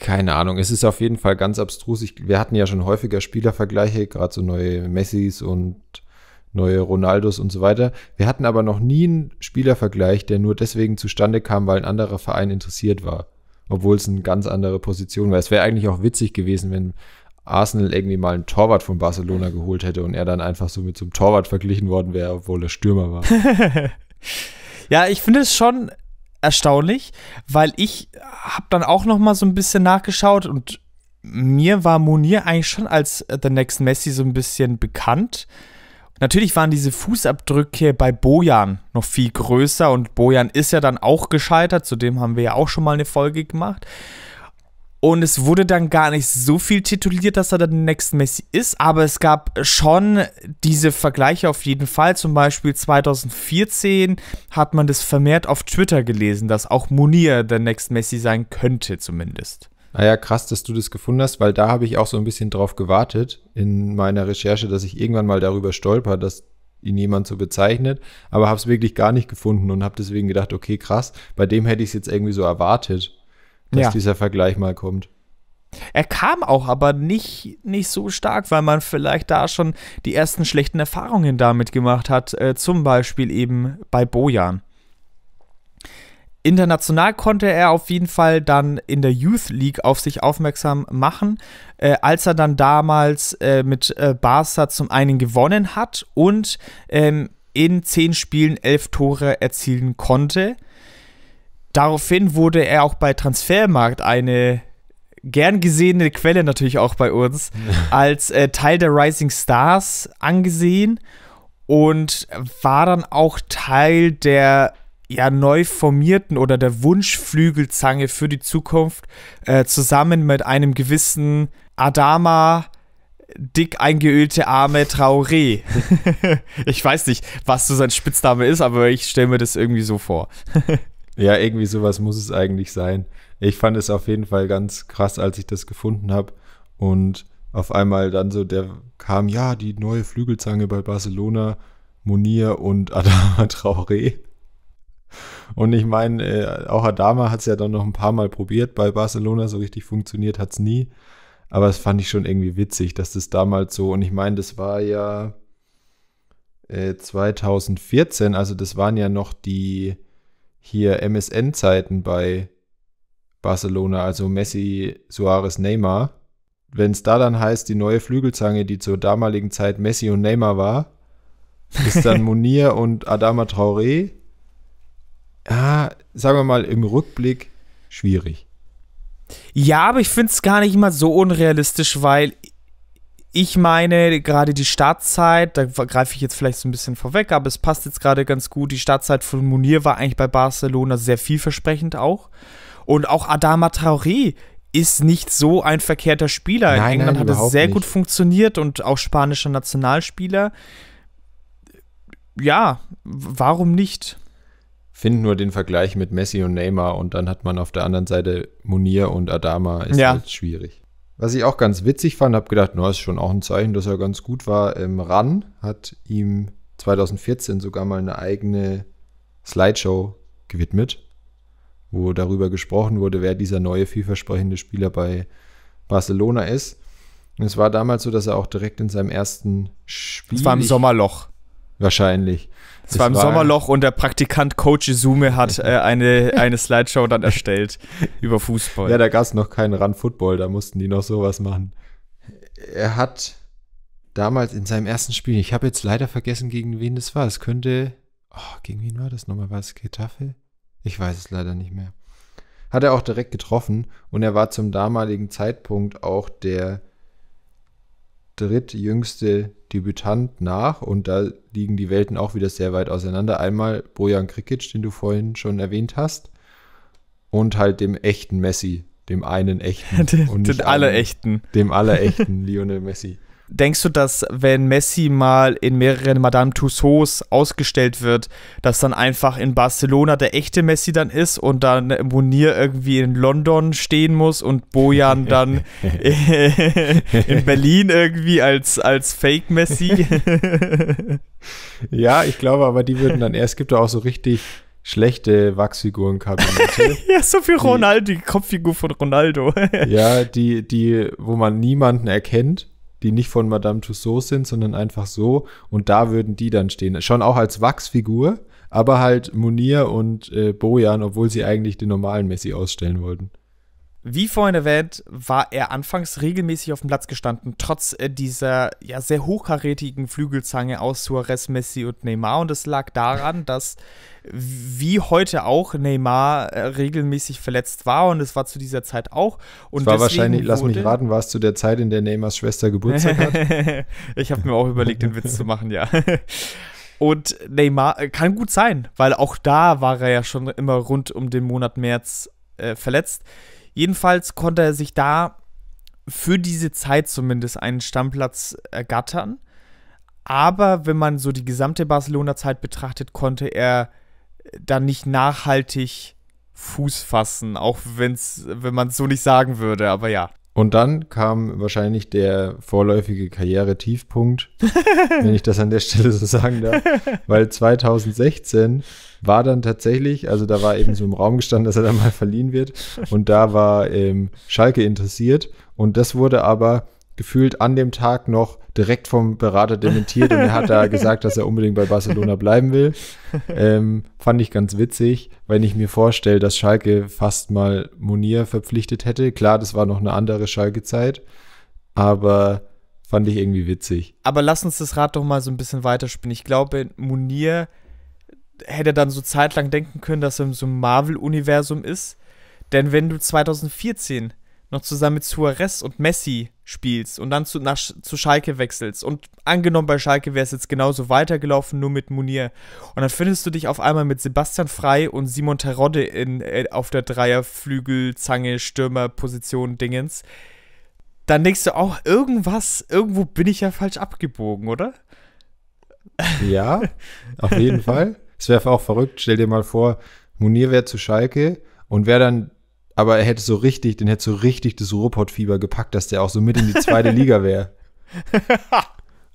Keine Ahnung, es ist auf jeden Fall ganz abstrus. Ich, wir hatten ja schon häufiger Spielervergleiche, gerade so neue Messis und neue Ronaldos und so weiter. Wir hatten aber noch nie einen Spielervergleich, der nur deswegen zustande kam, weil ein anderer Verein interessiert war. Obwohl es eine ganz andere Position war. Es wäre eigentlich auch witzig gewesen, wenn Arsenal irgendwie mal einen Torwart von Barcelona geholt hätte und er dann einfach so mit so einem Torwart verglichen worden wäre, obwohl er Stürmer war. ja, ich finde es schon erstaunlich, weil ich habe dann auch noch mal so ein bisschen nachgeschaut und mir war Monier eigentlich schon als The Next Messi so ein bisschen bekannt. Natürlich waren diese Fußabdrücke bei Bojan noch viel größer und Bojan ist ja dann auch gescheitert, zu dem haben wir ja auch schon mal eine Folge gemacht. Und es wurde dann gar nicht so viel tituliert, dass er dann den nächsten Messi ist, aber es gab schon diese Vergleiche auf jeden Fall. Zum Beispiel 2014 hat man das vermehrt auf Twitter gelesen, dass auch Munir der nächste Messi sein könnte zumindest. Naja, krass, dass du das gefunden hast, weil da habe ich auch so ein bisschen drauf gewartet in meiner Recherche, dass ich irgendwann mal darüber stolper, dass ihn jemand so bezeichnet, aber habe es wirklich gar nicht gefunden und habe deswegen gedacht, okay, krass, bei dem hätte ich es jetzt irgendwie so erwartet dass ja. dieser Vergleich mal kommt. Er kam auch, aber nicht, nicht so stark, weil man vielleicht da schon die ersten schlechten Erfahrungen damit gemacht hat, äh, zum Beispiel eben bei Bojan. International konnte er auf jeden Fall dann in der Youth League auf sich aufmerksam machen, äh, als er dann damals äh, mit äh, Barca zum einen gewonnen hat und ähm, in zehn Spielen elf Tore erzielen konnte. Daraufhin wurde er auch bei Transfermarkt eine gern gesehene Quelle natürlich auch bei uns als äh, Teil der Rising Stars angesehen und war dann auch Teil der ja neu formierten oder der Wunschflügelzange für die Zukunft äh, zusammen mit einem gewissen Adama dick eingeölte arme Traoré. ich weiß nicht, was so sein Spitzname ist, aber ich stelle mir das irgendwie so vor. Ja, irgendwie sowas muss es eigentlich sein. Ich fand es auf jeden Fall ganz krass, als ich das gefunden habe und auf einmal dann so der kam, ja, die neue Flügelzange bei Barcelona, Monier und Adama Traoré. Und ich meine, äh, auch Adama hat es ja dann noch ein paar Mal probiert bei Barcelona, so richtig funktioniert hat es nie. Aber das fand ich schon irgendwie witzig, dass das damals so, und ich meine, das war ja äh, 2014, also das waren ja noch die hier MSN-Zeiten bei Barcelona, also Messi, Suarez, Neymar. Wenn es da dann heißt, die neue Flügelzange, die zur damaligen Zeit Messi und Neymar war, ist dann Munir und Adama Traoré. Ah, sagen wir mal, im Rückblick schwierig. Ja, aber ich finde es gar nicht mal so unrealistisch, weil ich meine, gerade die Startzeit, da greife ich jetzt vielleicht so ein bisschen vorweg, aber es passt jetzt gerade ganz gut. Die Startzeit von Munir war eigentlich bei Barcelona sehr vielversprechend auch. Und auch Adama Traoré ist nicht so ein verkehrter Spieler. Nein, In England nein, hat es sehr nicht. gut funktioniert und auch spanischer Nationalspieler. Ja, warum nicht? Find nur den Vergleich mit Messi und Neymar und dann hat man auf der anderen Seite Munir und Adama, ist ja. halt schwierig. Was ich auch ganz witzig fand, habe gedacht, na, ist schon auch ein Zeichen, dass er ganz gut war. Im ähm, RAN hat ihm 2014 sogar mal eine eigene Slideshow gewidmet, wo darüber gesprochen wurde, wer dieser neue vielversprechende Spieler bei Barcelona ist. Und es war damals so, dass er auch direkt in seinem ersten Spiel. Das war im Sommerloch. Wahrscheinlich. Es war im war Sommerloch und der Praktikant Coach Zume hat äh, eine, eine Slideshow dann erstellt über Fußball. Ja, da gab es noch keinen Run Football, da mussten die noch sowas machen. Er hat damals in seinem ersten Spiel, ich habe jetzt leider vergessen, gegen wen das war. Es könnte. Oh, gegen wen war das nochmal? War es Getafe? Ich weiß es leider nicht mehr. Hat er auch direkt getroffen und er war zum damaligen Zeitpunkt auch der drittjüngste Debütant nach und da liegen die Welten auch wieder sehr weit auseinander. Einmal Bojan Krikic, den du vorhin schon erwähnt hast, und halt dem echten Messi, dem einen echten. den, und den allerechten. Dem allerechten Lionel Messi denkst du, dass wenn Messi mal in mehreren Madame Tussauds ausgestellt wird, dass dann einfach in Barcelona der echte Messi dann ist und dann im Monier irgendwie in London stehen muss und Bojan dann in Berlin irgendwie als, als Fake Messi? ja, ich glaube, aber die würden dann erst, gibt da auch so richtig schlechte Wachsfigurenkabinette. ja, so viel Ronaldo, die Kopffigur von Ronaldo. ja, die, die, wo man niemanden erkennt die nicht von Madame Tussauds sind, sondern einfach so. Und da würden die dann stehen. Schon auch als Wachsfigur, aber halt Munir und äh, Bojan, obwohl sie eigentlich den normalen Messi ausstellen wollten. Wie vorhin erwähnt, war er anfangs regelmäßig auf dem Platz gestanden, trotz äh, dieser ja, sehr hochkarätigen Flügelzange aus Suarez, Messi und Neymar. Und es lag daran, dass wie heute auch Neymar äh, regelmäßig verletzt war und es war zu dieser Zeit auch. Und war wahrscheinlich, lass mich raten, war es zu der Zeit, in der Neymars Schwester Geburtstag hat? ich habe mir auch überlegt, den Witz zu machen, ja. Und Neymar äh, kann gut sein, weil auch da war er ja schon immer rund um den Monat März äh, verletzt. Jedenfalls konnte er sich da für diese Zeit zumindest einen Stammplatz ergattern. Aber wenn man so die gesamte Barcelona-Zeit betrachtet, konnte er dann nicht nachhaltig Fuß fassen, auch wenn's, wenn man es so nicht sagen würde, aber ja. Und dann kam wahrscheinlich der vorläufige Karriere-Tiefpunkt, wenn ich das an der Stelle so sagen darf, weil 2016 war dann tatsächlich, also da war eben so im Raum gestanden, dass er dann mal verliehen wird und da war ähm, Schalke interessiert und das wurde aber gefühlt an dem Tag noch direkt vom Berater dementiert und er hat da gesagt, dass er unbedingt bei Barcelona bleiben will. Ähm, fand ich ganz witzig, wenn ich mir vorstelle, dass Schalke fast mal Monier verpflichtet hätte. Klar, das war noch eine andere Schalke-Zeit, aber fand ich irgendwie witzig. Aber lass uns das Rad doch mal so ein bisschen weiterspinnen. Ich glaube, Monier hätte dann so zeitlang denken können, dass er in so einem Marvel-Universum ist. Denn wenn du 2014 noch zusammen mit Suarez und Messi spielst und dann zu, nach, zu Schalke wechselst und angenommen bei Schalke wäre es jetzt genauso weitergelaufen, nur mit Munir und dann findest du dich auf einmal mit Sebastian Frei und Simon Terodde in, äh, auf der Dreierflügel, Zange, Stürmerposition Dingens, dann denkst du auch, irgendwas, irgendwo bin ich ja falsch abgebogen, oder? Ja, auf jeden Fall. Es wäre auch verrückt, stell dir mal vor, Munir wäre zu Schalke und wäre dann aber er hätte so richtig, den hätte so richtig das Ruhrpott-Fieber gepackt, dass der auch so mit in die zweite Liga wäre.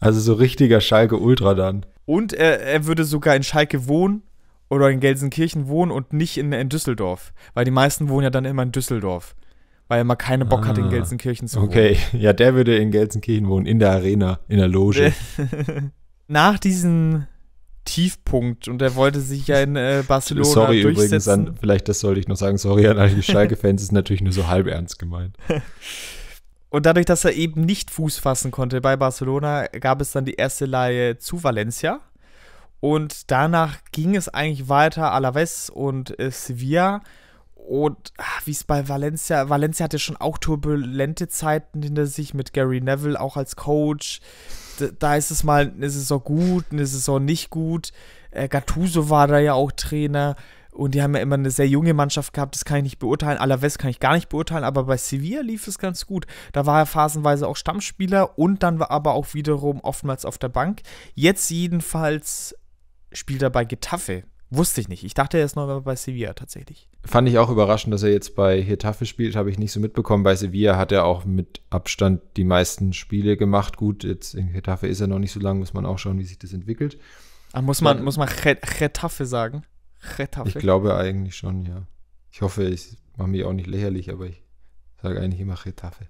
Also so richtiger Schalke Ultra dann. Und er, er würde sogar in Schalke wohnen oder in Gelsenkirchen wohnen und nicht in, in Düsseldorf. Weil die meisten wohnen ja dann immer in Düsseldorf. Weil er mal keinen Bock ah, hat, in ah, Gelsenkirchen zu wohnen. Okay, ja, der würde in Gelsenkirchen wohnen, in der Arena, in der Loge. Nach diesen Tiefpunkt und er wollte sich ja in äh, Barcelona sorry durchsetzen. Sorry übrigens, an, vielleicht das sollte ich noch sagen, sorry an alle Schalke-Fans, ist natürlich nur so halb ernst gemeint. Und dadurch, dass er eben nicht Fuß fassen konnte bei Barcelona, gab es dann die erste Laie zu Valencia. Und danach ging es eigentlich weiter Alaves und äh, Sevilla. Und ah, wie es bei Valencia, Valencia hatte schon auch turbulente Zeiten hinter sich mit Gary Neville auch als Coach da ist es mal, eine Saison gut, eine Saison nicht gut. Äh, Gattuso war da ja auch Trainer und die haben ja immer eine sehr junge Mannschaft gehabt, das kann ich nicht beurteilen. Alaves kann ich gar nicht beurteilen, aber bei Sevilla lief es ganz gut. Da war er phasenweise auch Stammspieler und dann war aber auch wiederum oftmals auf der Bank. Jetzt jedenfalls spielt er bei Getafe Wusste ich nicht. Ich dachte, er ist noch bei Sevilla tatsächlich. Fand ich auch überraschend, dass er jetzt bei Hetafe spielt, habe ich nicht so mitbekommen. Bei Sevilla hat er auch mit Abstand die meisten Spiele gemacht. Gut, jetzt in Hetafe ist er noch nicht so lang, muss man auch schauen, wie sich das entwickelt. Ach, muss man, äh, muss man Hetafe sagen? Getafe. Ich glaube eigentlich schon, ja. Ich hoffe, ich mache mich auch nicht lächerlich, aber ich sage eigentlich immer Hetafe.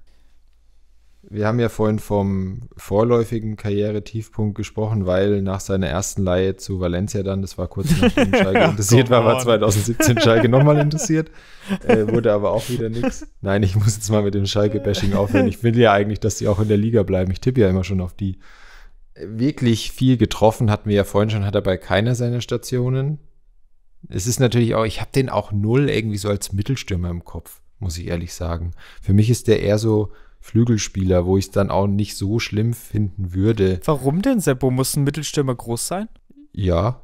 Wir haben ja vorhin vom vorläufigen Karrieretiefpunkt gesprochen, weil nach seiner ersten Leihe zu Valencia dann, das war kurz nachdem Schalke interessiert war, war 2017 Schalke nochmal interessiert, äh, wurde aber auch wieder nichts. Nein, ich muss jetzt mal mit dem Schalke-Bashing aufhören. Ich will ja eigentlich, dass die auch in der Liga bleiben. Ich tippe ja immer schon auf die. Wirklich viel getroffen hatten wir ja vorhin schon, hat er bei keiner seiner Stationen. Es ist natürlich auch, ich habe den auch null irgendwie so als Mittelstürmer im Kopf, muss ich ehrlich sagen. Für mich ist der eher so Flügelspieler, wo ich es dann auch nicht so schlimm finden würde. Warum denn, Seppo? Muss ein Mittelstürmer groß sein? Ja.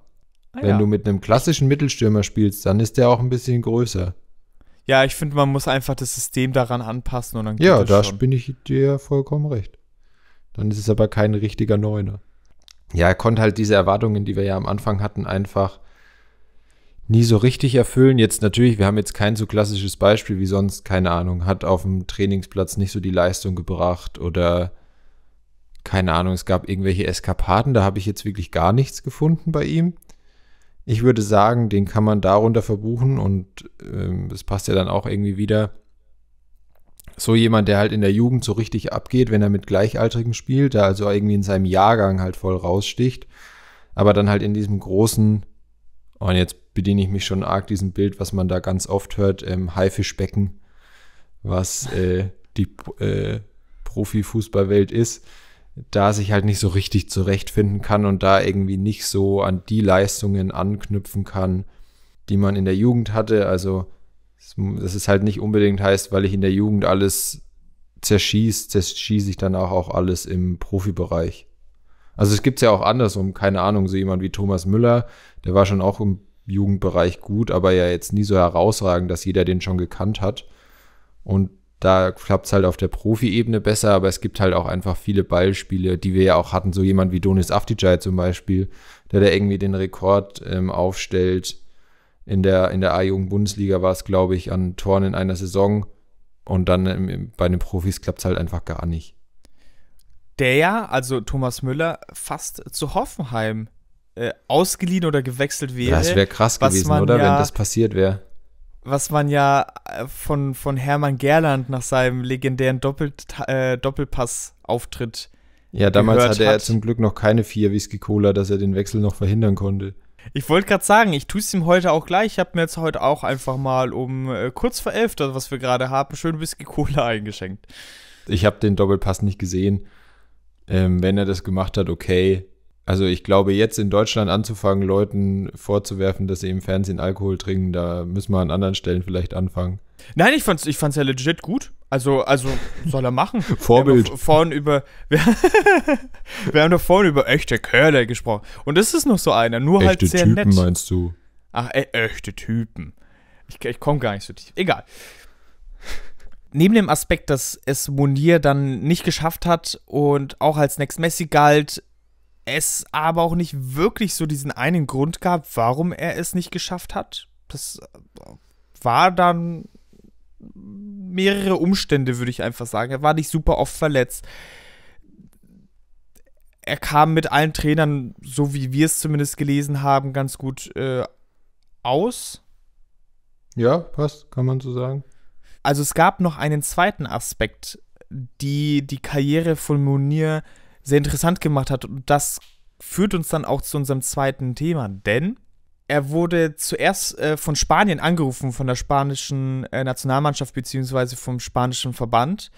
Ah, Wenn ja. du mit einem klassischen Mittelstürmer spielst, dann ist der auch ein bisschen größer. Ja, ich finde, man muss einfach das System daran anpassen und dann geht Ja, da bin ich dir vollkommen recht. Dann ist es aber kein richtiger Neuner. Ja, er konnte halt diese Erwartungen, die wir ja am Anfang hatten, einfach nie so richtig erfüllen. Jetzt natürlich, wir haben jetzt kein so klassisches Beispiel wie sonst, keine Ahnung, hat auf dem Trainingsplatz nicht so die Leistung gebracht oder keine Ahnung, es gab irgendwelche Eskapaden, da habe ich jetzt wirklich gar nichts gefunden bei ihm. Ich würde sagen, den kann man darunter verbuchen und ähm, es das passt ja dann auch irgendwie wieder. So jemand, der halt in der Jugend so richtig abgeht, wenn er mit Gleichaltrigen spielt, da also irgendwie in seinem Jahrgang halt voll raussticht, aber dann halt in diesem großen, oh, und jetzt bediene ich mich schon arg diesem Bild, was man da ganz oft hört, ähm, Haifischbecken, was äh, die äh, Profifußballwelt ist, da sich halt nicht so richtig zurechtfinden kann und da irgendwie nicht so an die Leistungen anknüpfen kann, die man in der Jugend hatte. Also das ist halt nicht unbedingt heißt, weil ich in der Jugend alles zerschieße, zerschieße ich danach auch alles im Profibereich. Also es gibt es ja auch andersrum, keine Ahnung, so jemand wie Thomas Müller, der war schon auch im Jugendbereich gut, aber ja jetzt nie so herausragend, dass jeder den schon gekannt hat. Und da klappt es halt auf der Profi-Ebene besser, aber es gibt halt auch einfach viele Ballspiele, die wir ja auch hatten. So jemand wie Donis Afdijay zum Beispiel, der da irgendwie den Rekord ähm, aufstellt. In der, in der A-Jugend-Bundesliga war es, glaube ich, an Toren in einer Saison. Und dann ähm, bei den Profis klappt es halt einfach gar nicht. Der ja, also Thomas Müller, fast zu Hoffenheim äh, ausgeliehen oder gewechselt wäre. Das wäre krass gewesen, oder? Ja, wenn das passiert wäre. Was man ja äh, von, von Hermann Gerland nach seinem legendären Doppel, äh, Doppelpass-Auftritt. Ja, damals hatte er zum Glück noch keine vier Whisky Cola, dass er den Wechsel noch verhindern konnte. Ich wollte gerade sagen, ich tue es ihm heute auch gleich. Ich habe mir jetzt heute auch einfach mal um äh, kurz vor elf, das was wir gerade haben, schön Whisky Cola eingeschenkt. Ich habe den Doppelpass nicht gesehen. Ähm, wenn er das gemacht hat, okay. Also ich glaube, jetzt in Deutschland anzufangen, Leuten vorzuwerfen, dass sie im Fernsehen Alkohol trinken, da müssen wir an anderen Stellen vielleicht anfangen. Nein, ich fand's, ich fand's ja legit gut. Also, also soll er machen. Vorbild. Wir haben über, wir, wir, haben doch vorhin über echte Kerle gesprochen. Und das ist noch so einer, nur halt echte halt sehr Typen, nett. Echte Typen meinst du? Ach, e echte Typen. Ich, ich komme gar nicht so tief. Egal. Neben dem Aspekt, dass es Monier dann nicht geschafft hat und auch als Next Messi galt, es aber auch nicht wirklich so diesen einen Grund gab, warum er es nicht geschafft hat. Das äh, war dann mehrere Umstände, würde ich einfach sagen. Er war nicht super oft verletzt. Er kam mit allen Trainern, so wie wir es zumindest gelesen haben, ganz gut äh, aus. Ja, passt, kann man so sagen. Also es gab noch einen zweiten Aspekt, die die Karriere von Monier sehr interessant gemacht hat. Und das führt uns dann auch zu unserem zweiten Thema, denn er wurde zuerst äh, von Spanien angerufen, von der spanischen äh, Nationalmannschaft bzw. vom spanischen Verband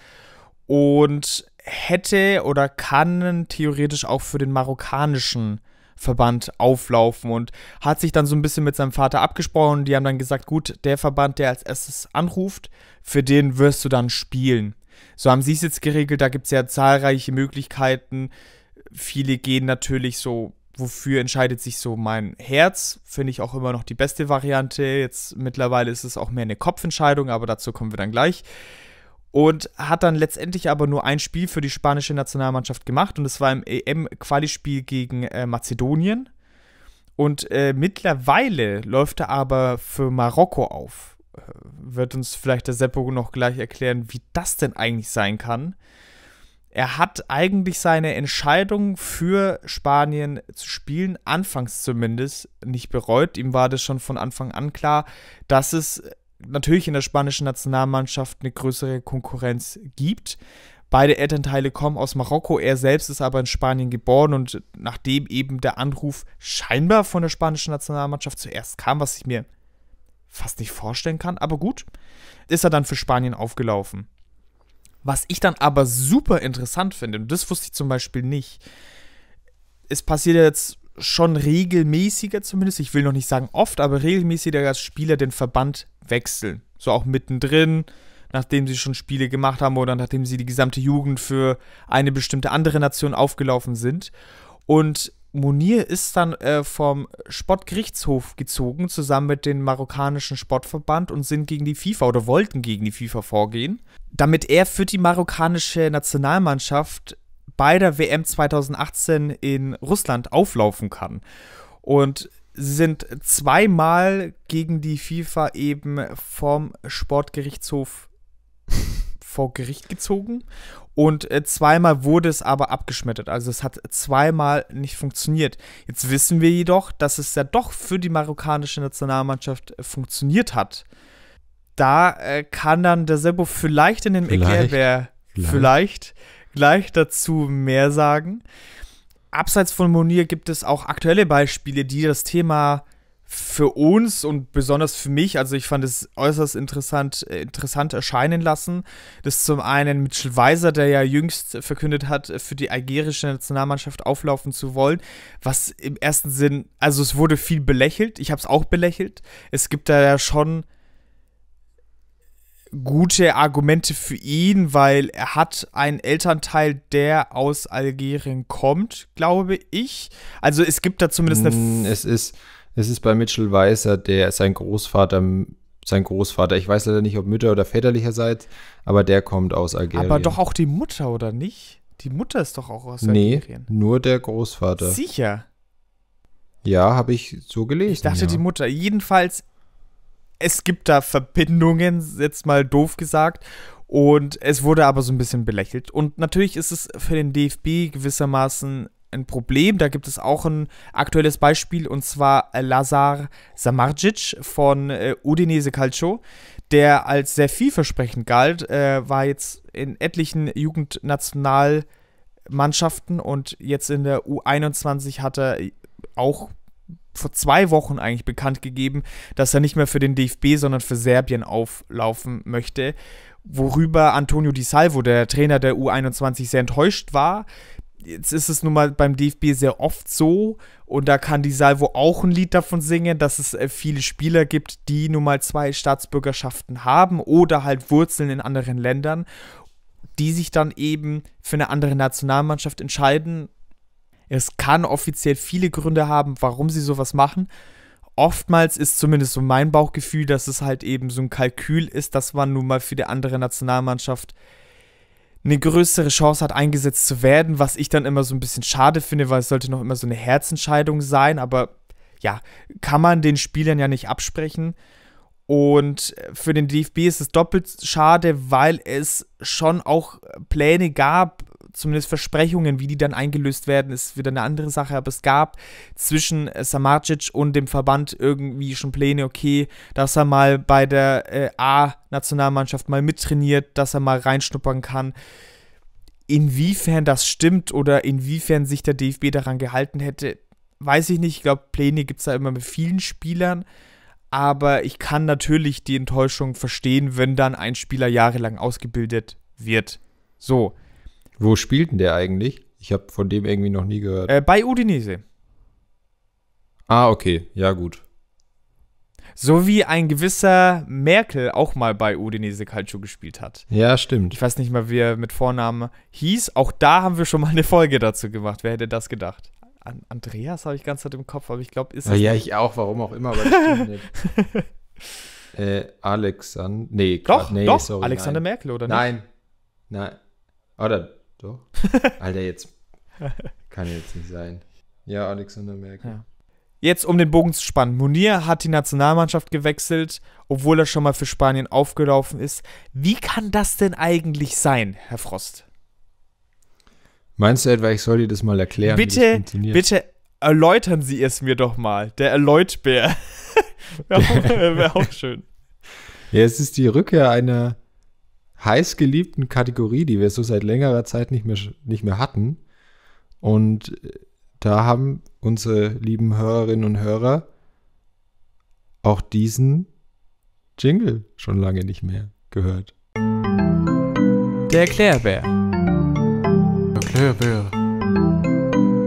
und hätte oder kann theoretisch auch für den marokkanischen Verband auflaufen und hat sich dann so ein bisschen mit seinem Vater abgesprochen. Die haben dann gesagt, gut, der Verband, der als erstes anruft, für den wirst du dann spielen. So haben sie es jetzt geregelt, da gibt es ja zahlreiche Möglichkeiten. Viele gehen natürlich so, wofür entscheidet sich so mein Herz? Finde ich auch immer noch die beste Variante. Jetzt mittlerweile ist es auch mehr eine Kopfentscheidung, aber dazu kommen wir dann gleich. Und hat dann letztendlich aber nur ein Spiel für die spanische Nationalmannschaft gemacht und es war im EM-Qualispiel gegen äh, Mazedonien. Und äh, mittlerweile läuft er aber für Marokko auf wird uns vielleicht der Seppo noch gleich erklären, wie das denn eigentlich sein kann. Er hat eigentlich seine Entscheidung für Spanien zu spielen, anfangs zumindest, nicht bereut. Ihm war das schon von Anfang an klar, dass es natürlich in der spanischen Nationalmannschaft eine größere Konkurrenz gibt. Beide Elternteile kommen aus Marokko, er selbst ist aber in Spanien geboren und nachdem eben der Anruf scheinbar von der spanischen Nationalmannschaft zuerst kam, was ich mir fast nicht vorstellen kann. Aber gut, ist er dann für Spanien aufgelaufen. Was ich dann aber super interessant finde, und das wusste ich zum Beispiel nicht, es passiert jetzt schon regelmäßiger zumindest, ich will noch nicht sagen oft, aber regelmäßiger, dass Spieler den Verband wechseln. So auch mittendrin, nachdem sie schon Spiele gemacht haben oder nachdem sie die gesamte Jugend für eine bestimmte andere Nation aufgelaufen sind. Und Monir ist dann äh, vom Sportgerichtshof gezogen, zusammen mit dem marokkanischen Sportverband und sind gegen die FIFA oder wollten gegen die FIFA vorgehen, damit er für die marokkanische Nationalmannschaft bei der WM 2018 in Russland auflaufen kann. Und sie sind zweimal gegen die FIFA eben vom Sportgerichtshof vor Gericht gezogen und äh, zweimal wurde es aber abgeschmettert. Also es hat zweimal nicht funktioniert. Jetzt wissen wir jedoch, dass es ja doch für die marokkanische Nationalmannschaft äh, funktioniert hat. Da äh, kann dann der Sebo vielleicht in dem Erklärbär vielleicht. vielleicht gleich dazu mehr sagen. Abseits von Monier gibt es auch aktuelle Beispiele, die das Thema für uns und besonders für mich, also ich fand es äußerst interessant, äh, interessant erscheinen lassen, dass zum einen Mitchell Weiser, der ja jüngst verkündet hat, äh, für die algerische Nationalmannschaft auflaufen zu wollen, was im ersten Sinn, also es wurde viel belächelt, ich habe es auch belächelt, es gibt da ja schon gute Argumente für ihn, weil er hat einen Elternteil, der aus Algerien kommt, glaube ich. Also es gibt da zumindest eine... Mm, es ist es ist bei Mitchell Weiser, der sein Großvater, sein Großvater, ich weiß leider nicht, ob Mütter- oder väterlicherseits, aber der kommt aus Algerien. Aber doch auch die Mutter, oder nicht? Die Mutter ist doch auch aus nee, Algerien. Nee, nur der Großvater. Sicher? Ja, habe ich so gelesen. Ich dachte, ja. die Mutter. Jedenfalls, es gibt da Verbindungen, jetzt mal doof gesagt. Und es wurde aber so ein bisschen belächelt. Und natürlich ist es für den DFB gewissermaßen ein Problem. Da gibt es auch ein aktuelles Beispiel und zwar Lazar Samardzic von äh, Udinese Calcio, der als sehr vielversprechend galt, äh, war jetzt in etlichen Jugendnationalmannschaften und jetzt in der U21 hat er auch vor zwei Wochen eigentlich bekannt gegeben, dass er nicht mehr für den DFB, sondern für Serbien auflaufen möchte worüber Antonio Di Salvo, der Trainer der U21, sehr enttäuscht war jetzt ist es nun mal beim DFB sehr oft so, und da kann die Salvo auch ein Lied davon singen, dass es äh, viele Spieler gibt, die nun mal zwei Staatsbürgerschaften haben oder halt Wurzeln in anderen Ländern, die sich dann eben für eine andere Nationalmannschaft entscheiden. Es kann offiziell viele Gründe haben, warum sie sowas machen. Oftmals ist zumindest so mein Bauchgefühl, dass es halt eben so ein Kalkül ist, dass man nun mal für die andere Nationalmannschaft äh, eine größere Chance hat, eingesetzt zu werden, was ich dann immer so ein bisschen schade finde, weil es sollte noch immer so eine Herzentscheidung sein, aber ja, kann man den Spielern ja nicht absprechen. Und für den DFB ist es doppelt schade, weil es schon auch Pläne gab, zumindest Versprechungen, wie die dann eingelöst werden, ist wieder eine andere Sache. Aber es gab zwischen äh, Samardzic und dem Verband irgendwie schon Pläne, okay, dass er mal bei der äh, A-Nationalmannschaft mal mittrainiert, dass er mal reinschnuppern kann. Inwiefern das stimmt oder inwiefern sich der DFB daran gehalten hätte, weiß ich nicht. Ich glaube, Pläne gibt es da immer mit vielen Spielern. Aber ich kann natürlich die Enttäuschung verstehen, wenn dann ein Spieler jahrelang ausgebildet wird. So. Wo spielt denn der eigentlich? Ich habe von dem irgendwie noch nie gehört. Äh, bei Udinese. Ah, okay. Ja, gut. So wie ein gewisser Merkel auch mal bei Udinese Calcio gespielt hat. Ja, stimmt. Ich weiß nicht mal, wie er mit Vornamen hieß. Auch da haben wir schon mal eine Folge dazu gemacht. Wer hätte das gedacht? An Andreas habe ich ganz hart im Kopf, aber ich glaube, ist es. Ja, ja ich auch, warum auch immer, aber ich nicht. Äh, Alexander. Nee, doch, nee, doch. Sorry, Alexander nein. Merkel, oder nicht? Nein. Nein. Oder doch. Alter, jetzt. Kann jetzt nicht sein. Ja, Alexander Merkel. Ja. Jetzt um den Bogen zu spannen. Munir hat die Nationalmannschaft gewechselt, obwohl er schon mal für Spanien aufgelaufen ist. Wie kann das denn eigentlich sein, Herr Frost? Meinst du etwa, ich soll dir das mal erklären? Bitte, bitte erläutern Sie es mir doch mal. Der Erläutbär. Wäre auch, wär auch schön. Ja, es ist die Rückkehr einer heißgeliebten Kategorie, die wir so seit längerer Zeit nicht mehr, nicht mehr hatten. Und äh, da haben unsere lieben Hörerinnen und Hörer auch diesen Jingle schon lange nicht mehr gehört. Der Klärbär. Der Klärbär.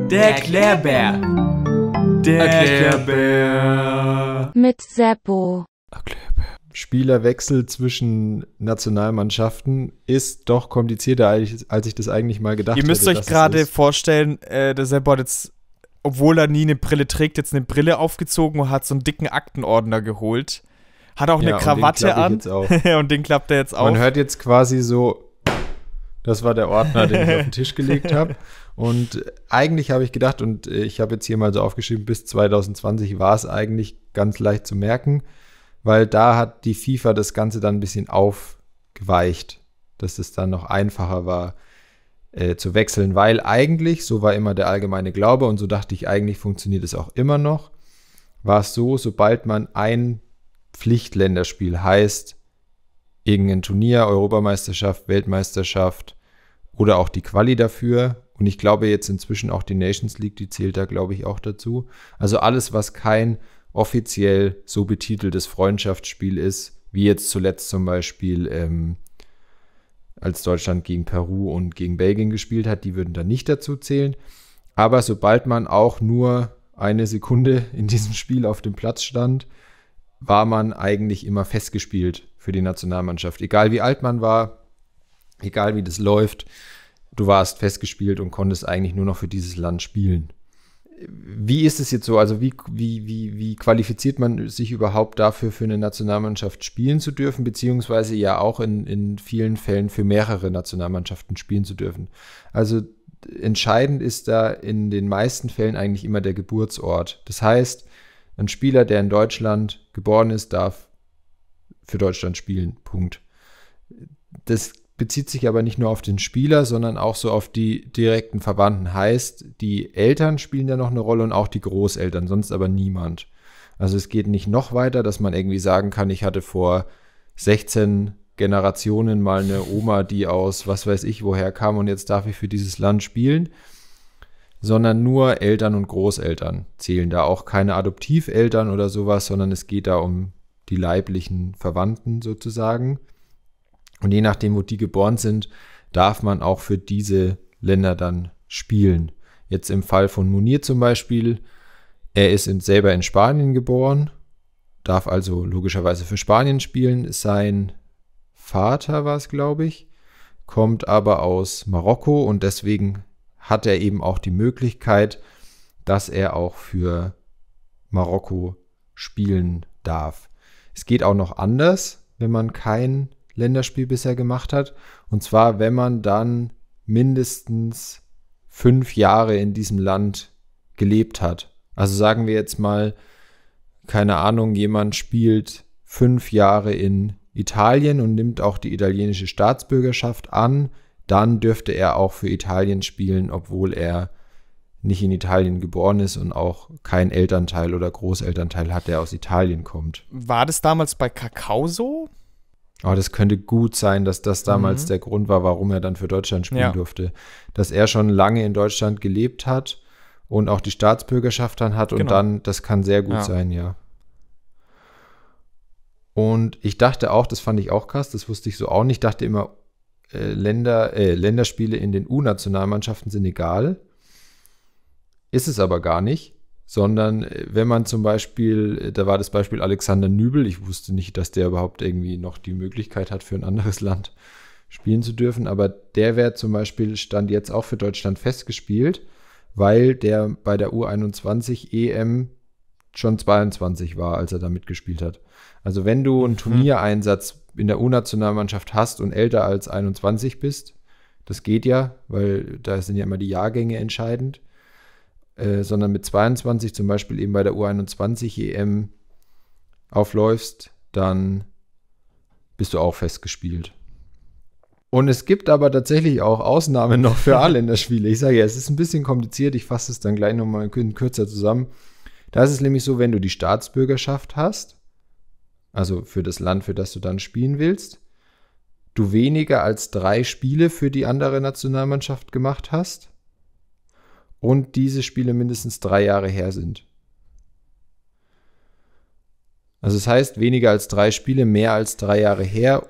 Der Klärbär. Der Klärbär. Mit Seppo. Erklärbär. Spielerwechsel zwischen Nationalmannschaften ist doch komplizierter, als, ich das eigentlich mal gedacht habe. Ihr müsst hätte, euch gerade vorstellen, äh, der Sepp hat jetzt, obwohl er nie eine Brille trägt, jetzt eine Brille aufgezogen und hat so einen dicken Aktenordner geholt. Hat auch ja, eine Krawatte und an und den klappt er jetzt auch. Man hört jetzt quasi so, das war der Ordner, den ich auf den Tisch gelegt habe. Und eigentlich habe ich gedacht, und ich habe jetzt hier mal so aufgeschrieben, bis 2020 war es eigentlich ganz leicht zu merken weil da hat die FIFA das Ganze dann ein bisschen aufgeweicht, dass es dann noch einfacher war äh, zu wechseln, weil eigentlich, so war immer der allgemeine Glaube und so dachte ich, eigentlich funktioniert es auch immer noch, war es so, sobald man ein Pflichtländerspiel heißt, irgendein Turnier, Europameisterschaft, Weltmeisterschaft oder auch die Quali dafür. Und ich glaube jetzt inzwischen auch die Nations League, die zählt da, glaube ich, auch dazu. Also alles, was kein offiziell so betiteltes Freundschaftsspiel ist, wie jetzt zuletzt zum Beispiel ähm, als Deutschland gegen Peru und gegen Belgien gespielt hat, die würden dann nicht dazu zählen. Aber sobald man auch nur eine Sekunde in diesem Spiel auf dem Platz stand, war man eigentlich immer festgespielt für die Nationalmannschaft. Egal wie alt man war, egal wie das läuft, du warst festgespielt und konntest eigentlich nur noch für dieses Land spielen wie ist es jetzt so? Also wie, wie, wie, wie qualifiziert man sich überhaupt dafür, für eine Nationalmannschaft spielen zu dürfen, beziehungsweise ja auch in, in vielen Fällen für mehrere Nationalmannschaften spielen zu dürfen? Also entscheidend ist da in den meisten Fällen eigentlich immer der Geburtsort. Das heißt, ein Spieler, der in Deutschland geboren ist, darf für Deutschland spielen. Punkt. Das bezieht sich aber nicht nur auf den Spieler, sondern auch so auf die direkten Verwandten. Heißt, die Eltern spielen ja noch eine Rolle und auch die Großeltern, sonst aber niemand. Also es geht nicht noch weiter, dass man irgendwie sagen kann, ich hatte vor 16 Generationen mal eine Oma, die aus was weiß ich woher kam und jetzt darf ich für dieses Land spielen, sondern nur Eltern und Großeltern zählen da auch keine Adoptiveltern oder sowas, sondern es geht da um die leiblichen Verwandten sozusagen. Und je nachdem, wo die geboren sind, darf man auch für diese Länder dann spielen. Jetzt im Fall von Munir zum Beispiel, er ist in, selber in Spanien geboren, darf also logischerweise für Spanien spielen. Sein Vater war es, glaube ich, kommt aber aus Marokko und deswegen hat er eben auch die Möglichkeit, dass er auch für Marokko spielen darf. Es geht auch noch anders, wenn man kein Länderspiel bisher gemacht hat. Und zwar, wenn man dann mindestens fünf Jahre in diesem Land gelebt hat. Also sagen wir jetzt mal, keine Ahnung, jemand spielt fünf Jahre in Italien und nimmt auch die italienische Staatsbürgerschaft an, dann dürfte er auch für Italien spielen, obwohl er nicht in Italien geboren ist und auch kein Elternteil oder Großelternteil hat, der aus Italien kommt. War das damals bei Kakao so? Aber das könnte gut sein, dass das damals mhm. der Grund war, warum er dann für Deutschland spielen ja. durfte. Dass er schon lange in Deutschland gelebt hat und auch die Staatsbürgerschaft dann hat genau. und dann, das kann sehr gut ja. sein, ja. Und ich dachte auch, das fand ich auch krass, das wusste ich so auch nicht, ich dachte immer, äh, Länder, äh, Länderspiele in den U-Nationalmannschaften sind egal. Ist es aber gar nicht, sondern äh, wenn man zum Beispiel, äh, da war das Beispiel Alexander Nübel, ich wusste nicht, dass der überhaupt irgendwie noch die Möglichkeit hat, für ein anderes Land spielen zu dürfen, aber der wäre zum Beispiel, stand jetzt auch für Deutschland festgespielt, weil der bei der U21 EM e schon 22 war, als er da mitgespielt hat. Also wenn du einen mhm. Turniereinsatz in der U-Nationalmannschaft hast und älter als 21 bist, das geht ja, weil da sind ja immer die Jahrgänge entscheidend, äh, sondern mit 22 zum Beispiel eben bei der U21 EM e aufläufst, dann bist du auch festgespielt. Und es gibt aber tatsächlich auch Ausnahmen noch für A-Länderspiele. Ich sage ja, es ist ein bisschen kompliziert. Ich fasse es dann gleich nochmal kürzer zusammen. Da ist es nämlich so, wenn du die Staatsbürgerschaft hast, also für das Land, für das du dann spielen willst, du weniger als drei Spiele für die andere Nationalmannschaft gemacht hast und diese Spiele mindestens drei Jahre her sind. Also das heißt, weniger als drei Spiele, mehr als drei Jahre her.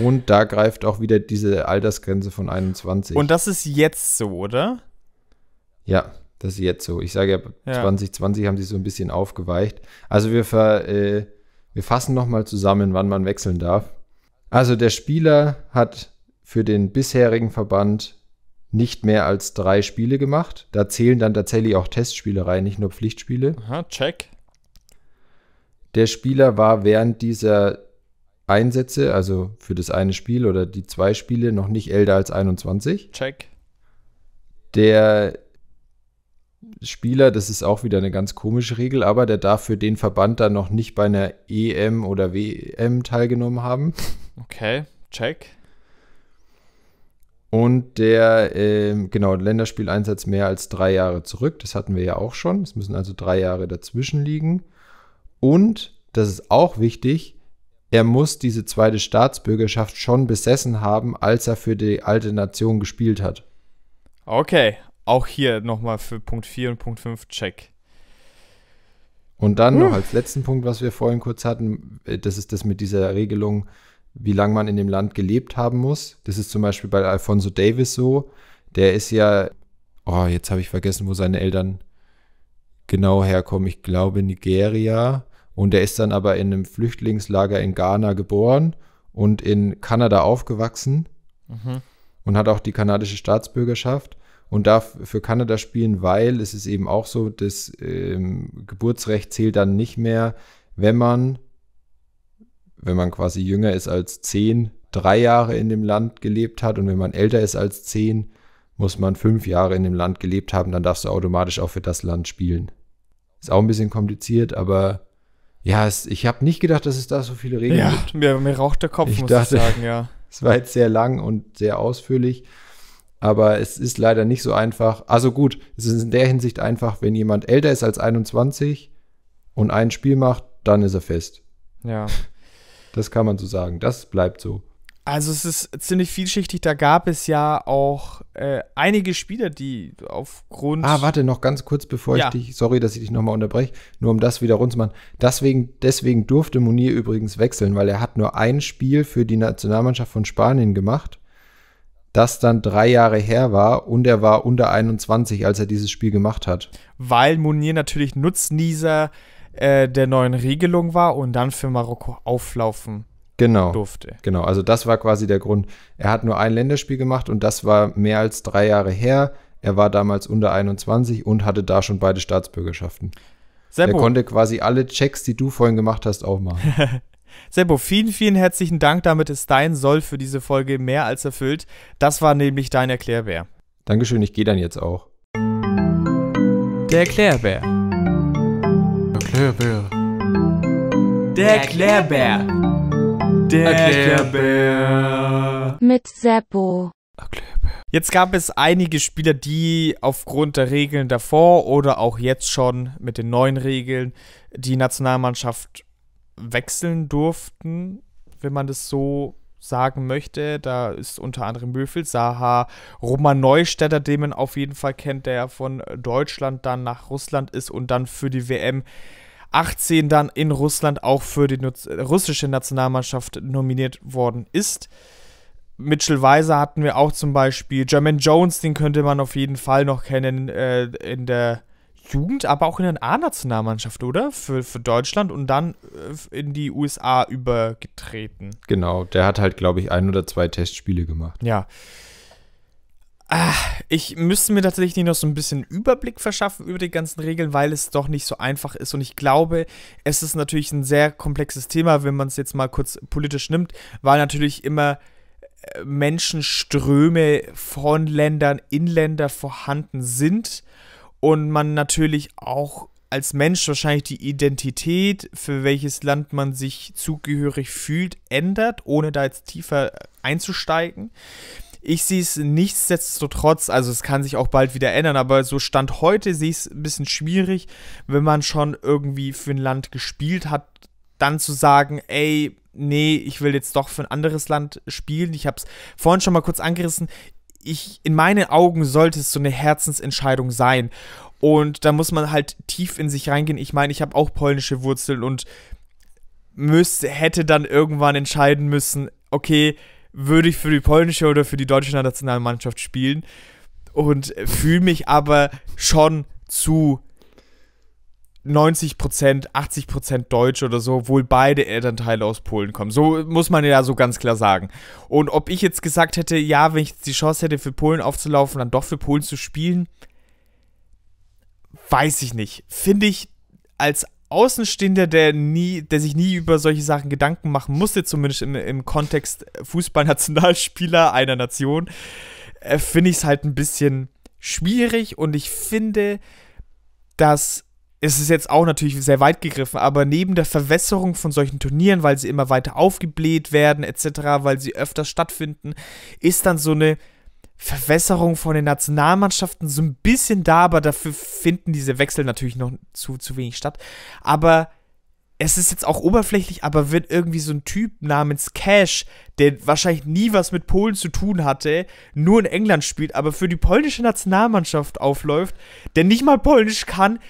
Und da greift auch wieder diese Altersgrenze von 21. Und das ist jetzt so, oder? Ja, das ist jetzt so. Ich sage ja, ja. 2020 haben sie so ein bisschen aufgeweicht. Also wir, ver, äh, wir fassen nochmal zusammen, wann man wechseln darf. Also der Spieler hat für den bisherigen Verband nicht mehr als drei Spiele gemacht. Da zählen dann tatsächlich auch Testspiele rein, nicht nur Pflichtspiele. Aha, check. Der Spieler war während dieser Einsätze, also für das eine Spiel oder die zwei Spiele, noch nicht älter als 21. Check. Der Spieler, das ist auch wieder eine ganz komische Regel, aber der darf für den Verband dann noch nicht bei einer EM oder WM teilgenommen haben. Okay, check. Und der, äh, genau, Länderspieleinsatz mehr als drei Jahre zurück. Das hatten wir ja auch schon. Es müssen also drei Jahre dazwischen liegen. Und, das ist auch wichtig, er muss diese zweite Staatsbürgerschaft schon besessen haben, als er für die alte Nation gespielt hat. Okay, auch hier nochmal für Punkt 4 und Punkt 5 Check. Und dann uh. noch als letzten Punkt, was wir vorhin kurz hatten, äh, das ist das mit dieser Regelung, wie lange man in dem Land gelebt haben muss. Das ist zum Beispiel bei Alfonso Davis so. Der ist ja, oh, jetzt habe ich vergessen, wo seine Eltern genau herkommen. Ich glaube Nigeria. Und er ist dann aber in einem Flüchtlingslager in Ghana geboren und in Kanada aufgewachsen mhm. und hat auch die kanadische Staatsbürgerschaft und darf für Kanada spielen, weil es ist eben auch so, das ähm, Geburtsrecht zählt dann nicht mehr, wenn man wenn man quasi jünger ist als zehn, drei Jahre in dem Land gelebt hat und wenn man älter ist als zehn, muss man fünf Jahre in dem Land gelebt haben, dann darfst du automatisch auch für das Land spielen. Ist auch ein bisschen kompliziert, aber ja, es, ich habe nicht gedacht, dass es da so viele Regeln ja, gibt. Mir, mir raucht der Kopf, ich muss dachte, ich sagen, ja. Es war jetzt sehr lang und sehr ausführlich, aber es ist leider nicht so einfach. Also gut, es ist in der Hinsicht einfach, wenn jemand älter ist als 21 und ein Spiel macht, dann ist er fest. Ja. Das kann man so sagen. Das bleibt so. Also es ist ziemlich vielschichtig. Da gab es ja auch äh, einige Spieler, die aufgrund. Ah, warte, noch ganz kurz, bevor ja. ich dich. Sorry, dass ich dich nochmal unterbreche, nur um das wieder rund zu machen. Deswegen, deswegen durfte Munir übrigens wechseln, weil er hat nur ein Spiel für die Nationalmannschaft von Spanien gemacht, das dann drei Jahre her war und er war unter 21, als er dieses Spiel gemacht hat. Weil Munir natürlich Nutznießer äh, der neuen Regelung war und dann für Marokko auflaufen genau, durfte. Genau, also das war quasi der Grund. Er hat nur ein Länderspiel gemacht und das war mehr als drei Jahre her. Er war damals unter 21 und hatte da schon beide Staatsbürgerschaften. Seppo. Er konnte quasi alle Checks, die du vorhin gemacht hast, auch machen. Seppo, vielen, vielen herzlichen Dank. Damit ist dein Soll für diese Folge mehr als erfüllt. Das war nämlich dein Erklärbär. Dankeschön, ich gehe dann jetzt auch. Der Erklärbär. Erklärbär. Der Klärbär. Der Klärbär. Mit Seppo. Jetzt gab es einige Spieler, die aufgrund der Regeln davor oder auch jetzt schon mit den neuen Regeln die Nationalmannschaft wechseln durften, wenn man das so sagen möchte. Da ist unter anderem Möfel, Saha, Roman Neustädter, den man auf jeden Fall kennt, der von Deutschland dann nach Russland ist und dann für die WM 18 dann in Russland auch für die russische Nationalmannschaft nominiert worden ist. Mitchell Weiser hatten wir auch zum Beispiel. German Jones, den könnte man auf jeden Fall noch kennen äh, in der Jugend, aber auch in der A-Nationalmannschaft, oder? Für, für Deutschland und dann äh, in die USA übergetreten. Genau, der hat halt, glaube ich, ein oder zwei Testspiele gemacht. Ja ich müsste mir tatsächlich noch so ein bisschen Überblick verschaffen über die ganzen Regeln, weil es doch nicht so einfach ist. Und ich glaube, es ist natürlich ein sehr komplexes Thema, wenn man es jetzt mal kurz politisch nimmt, weil natürlich immer äh, Menschenströme von Ländern in Länder vorhanden sind und man natürlich auch als Mensch wahrscheinlich die Identität, für welches Land man sich zugehörig fühlt, ändert, ohne da jetzt tiefer einzusteigen. Ich sehe es nichtsdestotrotz, also es kann sich auch bald wieder ändern, aber so Stand heute sehe ich es ein bisschen schwierig, wenn man schon irgendwie für ein Land gespielt hat, dann zu sagen, ey, nee, ich will jetzt doch für ein anderes Land spielen. Ich habe es vorhin schon mal kurz angerissen. Ich, in meinen Augen sollte es so eine Herzensentscheidung sein. Und da muss man halt tief in sich reingehen. Ich meine, ich habe auch polnische Wurzeln und müsste, hätte dann irgendwann entscheiden müssen, okay, würde ich für die polnische oder für die deutsche Nationalmannschaft spielen und fühle mich aber schon zu 90%, 80% Deutsch oder so, obwohl beide Elternteile aus Polen kommen. So muss man ja so ganz klar sagen. Und ob ich jetzt gesagt hätte, ja, wenn ich jetzt die Chance hätte, für Polen aufzulaufen, dann doch für Polen zu spielen, weiß ich nicht. Finde ich als Außenstehender, der nie, der sich nie über solche Sachen Gedanken machen musste, zumindest im, im Kontext äh, Fußballnationalspieler einer Nation, äh, finde ich es halt ein bisschen schwierig und ich finde, dass es ist jetzt auch natürlich sehr weit gegriffen, aber neben der Verwässerung von solchen Turnieren, weil sie immer weiter aufgebläht werden etc., weil sie öfter stattfinden, ist dann so eine Verwässerung von den Nationalmannschaften so ein bisschen da, aber dafür finden diese Wechsel natürlich noch zu, zu wenig statt. Aber es ist jetzt auch oberflächlich, aber wird irgendwie so ein Typ namens Cash, der wahrscheinlich nie was mit Polen zu tun hatte, nur in England spielt, aber für die polnische Nationalmannschaft aufläuft, der nicht mal polnisch kann,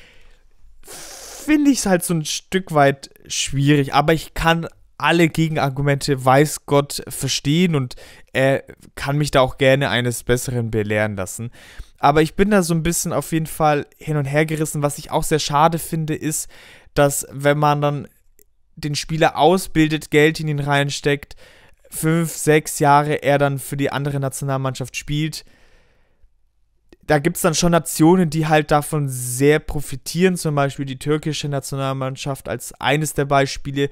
finde ich es halt so ein Stück weit schwierig. Aber ich kann alle Gegenargumente weiß Gott verstehen und er kann mich da auch gerne eines Besseren belehren lassen. Aber ich bin da so ein bisschen auf jeden Fall hin und her gerissen. Was ich auch sehr schade finde, ist, dass wenn man dann den Spieler ausbildet, Geld in ihn reinsteckt, fünf, sechs Jahre er dann für die andere Nationalmannschaft spielt, da gibt es dann schon Nationen, die halt davon sehr profitieren, zum Beispiel die türkische Nationalmannschaft als eines der Beispiele,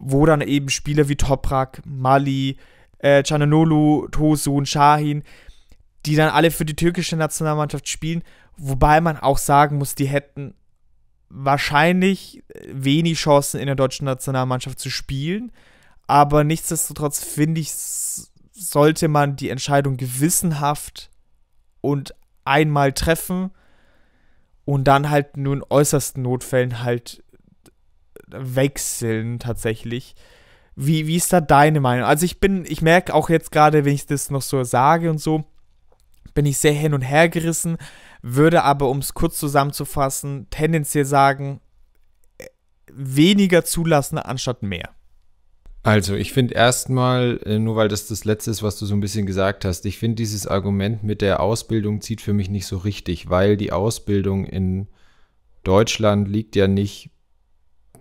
wo dann eben Spieler wie Toprak, Mali, äh, Cananolu, Tosun, Shahin, die dann alle für die türkische Nationalmannschaft spielen, wobei man auch sagen muss, die hätten wahrscheinlich äh, wenig Chancen in der deutschen Nationalmannschaft zu spielen, aber nichtsdestotrotz finde ich, sollte man die Entscheidung gewissenhaft und einmal treffen und dann halt nur in äußersten Notfällen halt wechseln tatsächlich. Wie, wie ist da deine Meinung? Also ich bin, ich merke auch jetzt gerade, wenn ich das noch so sage und so, bin ich sehr hin und her gerissen, würde aber, um es kurz zusammenzufassen, tendenziell sagen, äh, weniger zulassen anstatt mehr. Also, ich finde erstmal, äh, nur weil das das Letzte ist, was du so ein bisschen gesagt hast, ich finde dieses Argument mit der Ausbildung zieht für mich nicht so richtig, weil die Ausbildung in Deutschland liegt ja nicht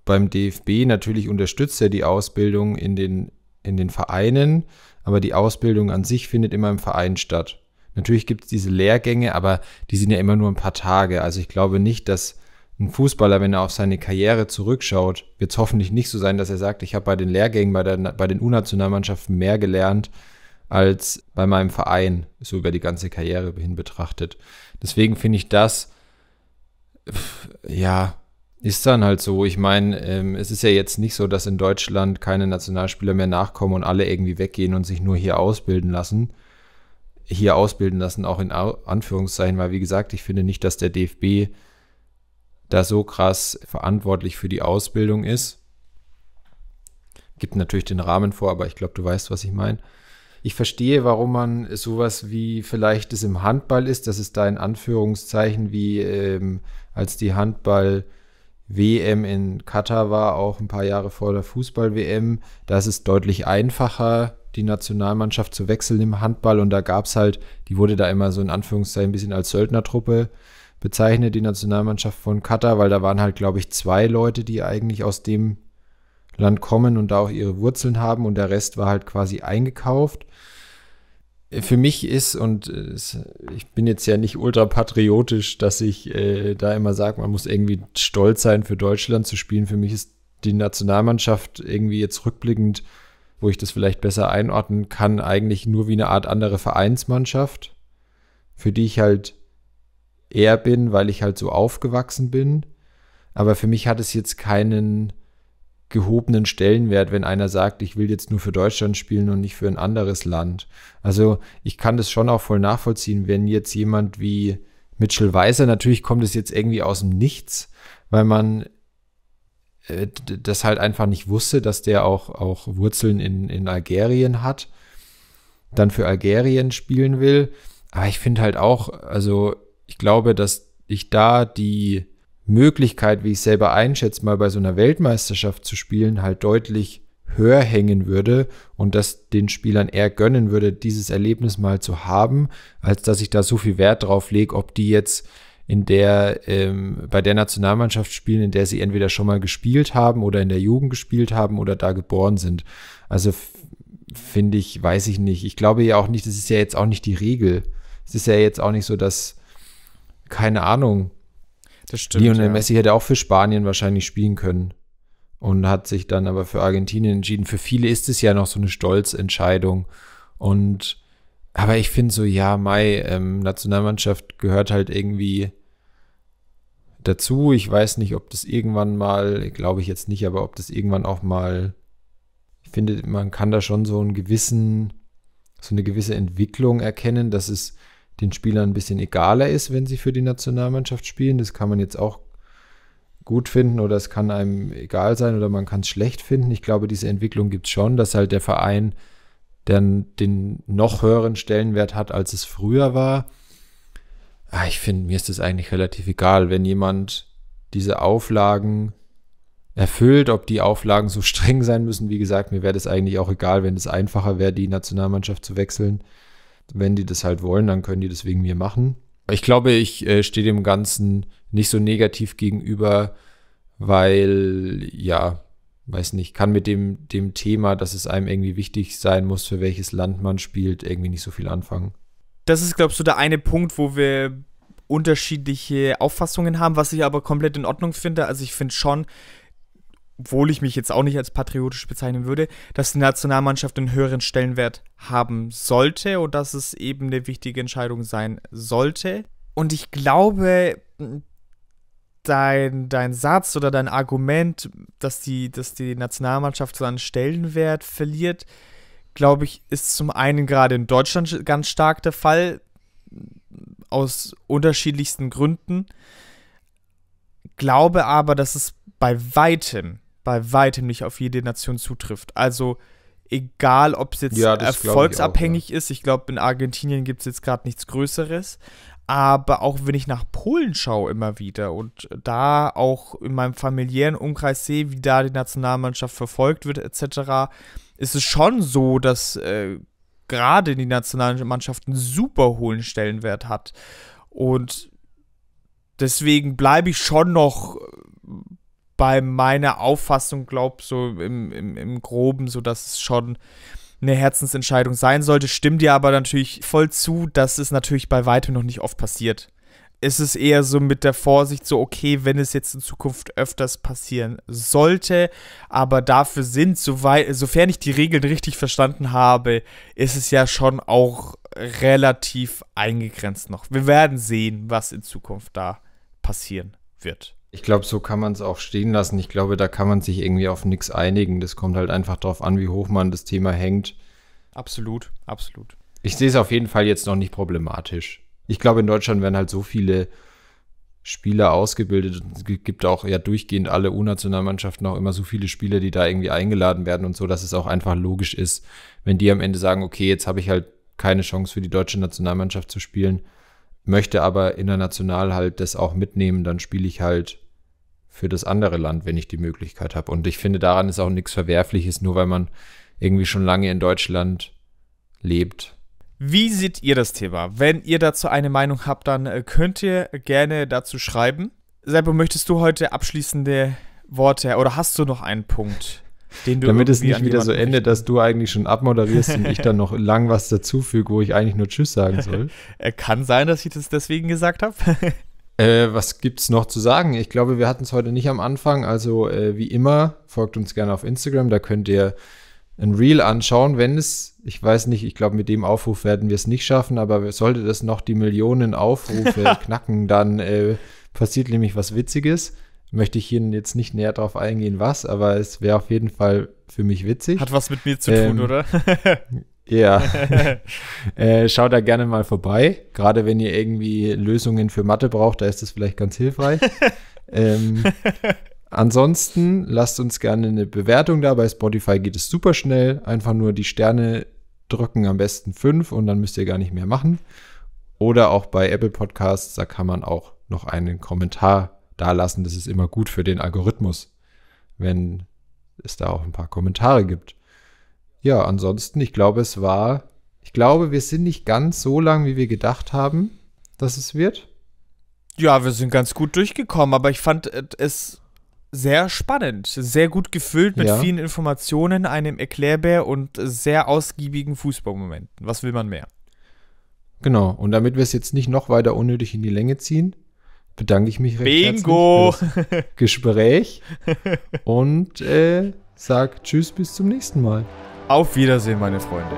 beim DFB. Natürlich unterstützt er die Ausbildung in den, in den Vereinen, aber die Ausbildung an sich findet immer im Verein statt. Natürlich gibt es diese Lehrgänge, aber die sind ja immer nur ein paar Tage. Also ich glaube nicht, dass ein Fußballer, wenn er auf seine Karriere zurückschaut, wird es hoffentlich nicht so sein, dass er sagt, ich habe bei den Lehrgängen, bei, der, bei den Unnationalmannschaften mehr gelernt als bei meinem Verein, so über die ganze Karriere hin betrachtet. Deswegen finde ich das, ja, ist dann halt so. Ich meine, ähm, es ist ja jetzt nicht so, dass in Deutschland keine Nationalspieler mehr nachkommen und alle irgendwie weggehen und sich nur hier ausbilden lassen. Hier ausbilden lassen, auch in Anführungszeichen, weil wie gesagt, ich finde nicht, dass der DFB da so krass verantwortlich für die Ausbildung ist. Gibt natürlich den Rahmen vor, aber ich glaube, du weißt, was ich meine. Ich verstehe, warum man sowas wie vielleicht es im Handball ist, dass es da in Anführungszeichen wie ähm, als die Handball- WM in Katar war, auch ein paar Jahre vor der Fußball-WM. Da ist es deutlich einfacher, die Nationalmannschaft zu wechseln im Handball. Und da gab es halt, die wurde da immer so in Anführungszeichen ein bisschen als Söldnertruppe bezeichnet, die Nationalmannschaft von Katar, weil da waren halt, glaube ich, zwei Leute, die eigentlich aus dem Land kommen und da auch ihre Wurzeln haben. Und der Rest war halt quasi eingekauft für mich ist, und äh, ich bin jetzt ja nicht ultra patriotisch, dass ich äh, da immer sage, man muss irgendwie stolz sein, für Deutschland zu spielen. Für mich ist die Nationalmannschaft irgendwie jetzt rückblickend, wo ich das vielleicht besser einordnen kann, eigentlich nur wie eine Art andere Vereinsmannschaft, für die ich halt eher bin, weil ich halt so aufgewachsen bin. Aber für mich hat es jetzt keinen gehobenen Stellenwert, wenn einer sagt, ich will jetzt nur für Deutschland spielen und nicht für ein anderes Land. Also ich kann das schon auch voll nachvollziehen, wenn jetzt jemand wie Mitchell Weiser, natürlich kommt es jetzt irgendwie aus dem Nichts, weil man äh, das halt einfach nicht wusste, dass der auch, auch Wurzeln in, in Algerien hat, dann für Algerien spielen will. Aber ich finde halt auch, also ich glaube, dass ich da die Möglichkeit, wie ich selber einschätze, mal bei so einer Weltmeisterschaft zu spielen, halt deutlich höher hängen würde und das den Spielern eher gönnen würde, dieses Erlebnis mal zu haben, als dass ich da so viel Wert drauf lege, ob die jetzt in der ähm, bei der Nationalmannschaft spielen, in der sie entweder schon mal gespielt haben oder in der Jugend gespielt haben oder da geboren sind. Also finde ich, weiß ich nicht. Ich glaube ja auch nicht, das ist ja jetzt auch nicht die Regel. Es ist ja jetzt auch nicht so, dass keine Ahnung, das stimmt. Lionel ja. Messi hätte auch für Spanien wahrscheinlich spielen können und hat sich dann aber für Argentinien entschieden. Für viele ist es ja noch so eine Stolzentscheidung. Und aber ich finde so, ja, Mai, ähm, Nationalmannschaft gehört halt irgendwie dazu. Ich weiß nicht, ob das irgendwann mal, glaube ich jetzt nicht, aber ob das irgendwann auch mal, ich finde, man kann da schon so einen gewissen, so eine gewisse Entwicklung erkennen, dass es den Spielern ein bisschen egaler ist, wenn sie für die Nationalmannschaft spielen. Das kann man jetzt auch gut finden oder es kann einem egal sein oder man kann es schlecht finden. Ich glaube, diese Entwicklung gibt es schon, dass halt der Verein dann den noch höheren Stellenwert hat, als es früher war. Ah, ich finde, mir ist das eigentlich relativ egal, wenn jemand diese Auflagen erfüllt, ob die Auflagen so streng sein müssen. Wie gesagt, mir wäre das eigentlich auch egal, wenn es einfacher wäre, die Nationalmannschaft zu wechseln wenn die das halt wollen, dann können die das wegen mir machen. Ich glaube, ich äh, stehe dem Ganzen nicht so negativ gegenüber, weil, ja, weiß nicht, kann mit dem, dem Thema, dass es einem irgendwie wichtig sein muss, für welches Land man spielt, irgendwie nicht so viel anfangen. Das ist, glaubst du, der eine Punkt, wo wir unterschiedliche Auffassungen haben, was ich aber komplett in Ordnung finde. Also ich finde schon, obwohl ich mich jetzt auch nicht als patriotisch bezeichnen würde, dass die Nationalmannschaft einen höheren Stellenwert haben sollte und dass es eben eine wichtige Entscheidung sein sollte. Und ich glaube, dein, dein Satz oder dein Argument, dass die, dass die Nationalmannschaft so einen Stellenwert verliert, glaube ich, ist zum einen gerade in Deutschland ganz stark der Fall, aus unterschiedlichsten Gründen. Glaube aber, dass es bei weitem bei weitem nicht auf jede Nation zutrifft. Also egal, ob es jetzt ja, erfolgsabhängig auch, ja. ist, ich glaube, in Argentinien gibt es jetzt gerade nichts Größeres. Aber auch wenn ich nach Polen schaue immer wieder und da auch in meinem familiären Umkreis sehe, wie da die Nationalmannschaft verfolgt wird etc., ist es schon so, dass äh, gerade die Nationalmannschaft einen super hohen Stellenwert hat. Und deswegen bleibe ich schon noch äh, bei meiner Auffassung glaube, so im, im, im Groben, so dass es schon eine Herzensentscheidung sein sollte. Stimmt dir aber natürlich voll zu, dass es natürlich bei weitem noch nicht oft passiert. Es ist eher so mit der Vorsicht so, okay, wenn es jetzt in Zukunft öfters passieren sollte, aber dafür sind, soweit, sofern ich die Regeln richtig verstanden habe, ist es ja schon auch relativ eingegrenzt noch. Wir werden sehen, was in Zukunft da passieren wird. Ich glaube, so kann man es auch stehen lassen. Ich glaube, da kann man sich irgendwie auf nichts einigen. Das kommt halt einfach darauf an, wie hoch man das Thema hängt. Absolut, absolut. Ich sehe es auf jeden Fall jetzt noch nicht problematisch. Ich glaube, in Deutschland werden halt so viele Spieler ausgebildet. Es gibt auch ja durchgehend alle U-Nationalmannschaften auch immer so viele Spieler, die da irgendwie eingeladen werden und so, dass es auch einfach logisch ist, wenn die am Ende sagen, okay, jetzt habe ich halt keine Chance für die deutsche Nationalmannschaft zu spielen, möchte aber international halt das auch mitnehmen, dann spiele ich halt für das andere Land, wenn ich die Möglichkeit habe. Und ich finde, daran ist auch nichts Verwerfliches, nur weil man irgendwie schon lange in Deutschland lebt. Wie seht ihr das Thema? Wenn ihr dazu eine Meinung habt, dann äh, könnt ihr gerne dazu schreiben. Sebo, möchtest du heute abschließende Worte oder hast du noch einen Punkt? Damit es nicht wieder so endet, dass du eigentlich schon abmoderierst und ich dann noch lang was dazufüge, wo ich eigentlich nur Tschüss sagen soll. Äh, kann sein, dass ich das deswegen gesagt habe. Äh, was gibt's noch zu sagen? Ich glaube, wir hatten es heute nicht am Anfang. Also äh, wie immer, folgt uns gerne auf Instagram. Da könnt ihr ein Reel anschauen, wenn es, ich weiß nicht, ich glaube, mit dem Aufruf werden wir es nicht schaffen, aber sollte das noch die Millionen Aufrufe knacken, dann äh, passiert nämlich was Witziges möchte ich hier jetzt nicht näher drauf eingehen, was, aber es wäre auf jeden Fall für mich witzig. Hat was mit mir zu ähm, tun, oder? Ja. äh, schaut da gerne mal vorbei. Gerade wenn ihr irgendwie Lösungen für Mathe braucht, da ist das vielleicht ganz hilfreich. ähm, ansonsten lasst uns gerne eine Bewertung da. Bei Spotify geht es super schnell. Einfach nur die Sterne drücken, am besten fünf und dann müsst ihr gar nicht mehr machen. Oder auch bei Apple Podcasts, da kann man auch noch einen Kommentar da lassen. Das ist immer gut für den Algorithmus, wenn es da auch ein paar Kommentare gibt. Ja, ansonsten, ich glaube, es war, ich glaube, wir sind nicht ganz so lang, wie wir gedacht haben, dass es wird. Ja, wir sind ganz gut durchgekommen, aber ich fand es sehr spannend, sehr gut gefüllt mit ja. vielen Informationen, einem Erklärbär und sehr ausgiebigen Fußballmomenten. Was will man mehr? Genau, und damit wir es jetzt nicht noch weiter unnötig in die Länge ziehen, bedanke ich mich recht Bingo. herzlich fürs Gespräch und äh, sag Tschüss bis zum nächsten Mal. Auf Wiedersehen, meine Freunde.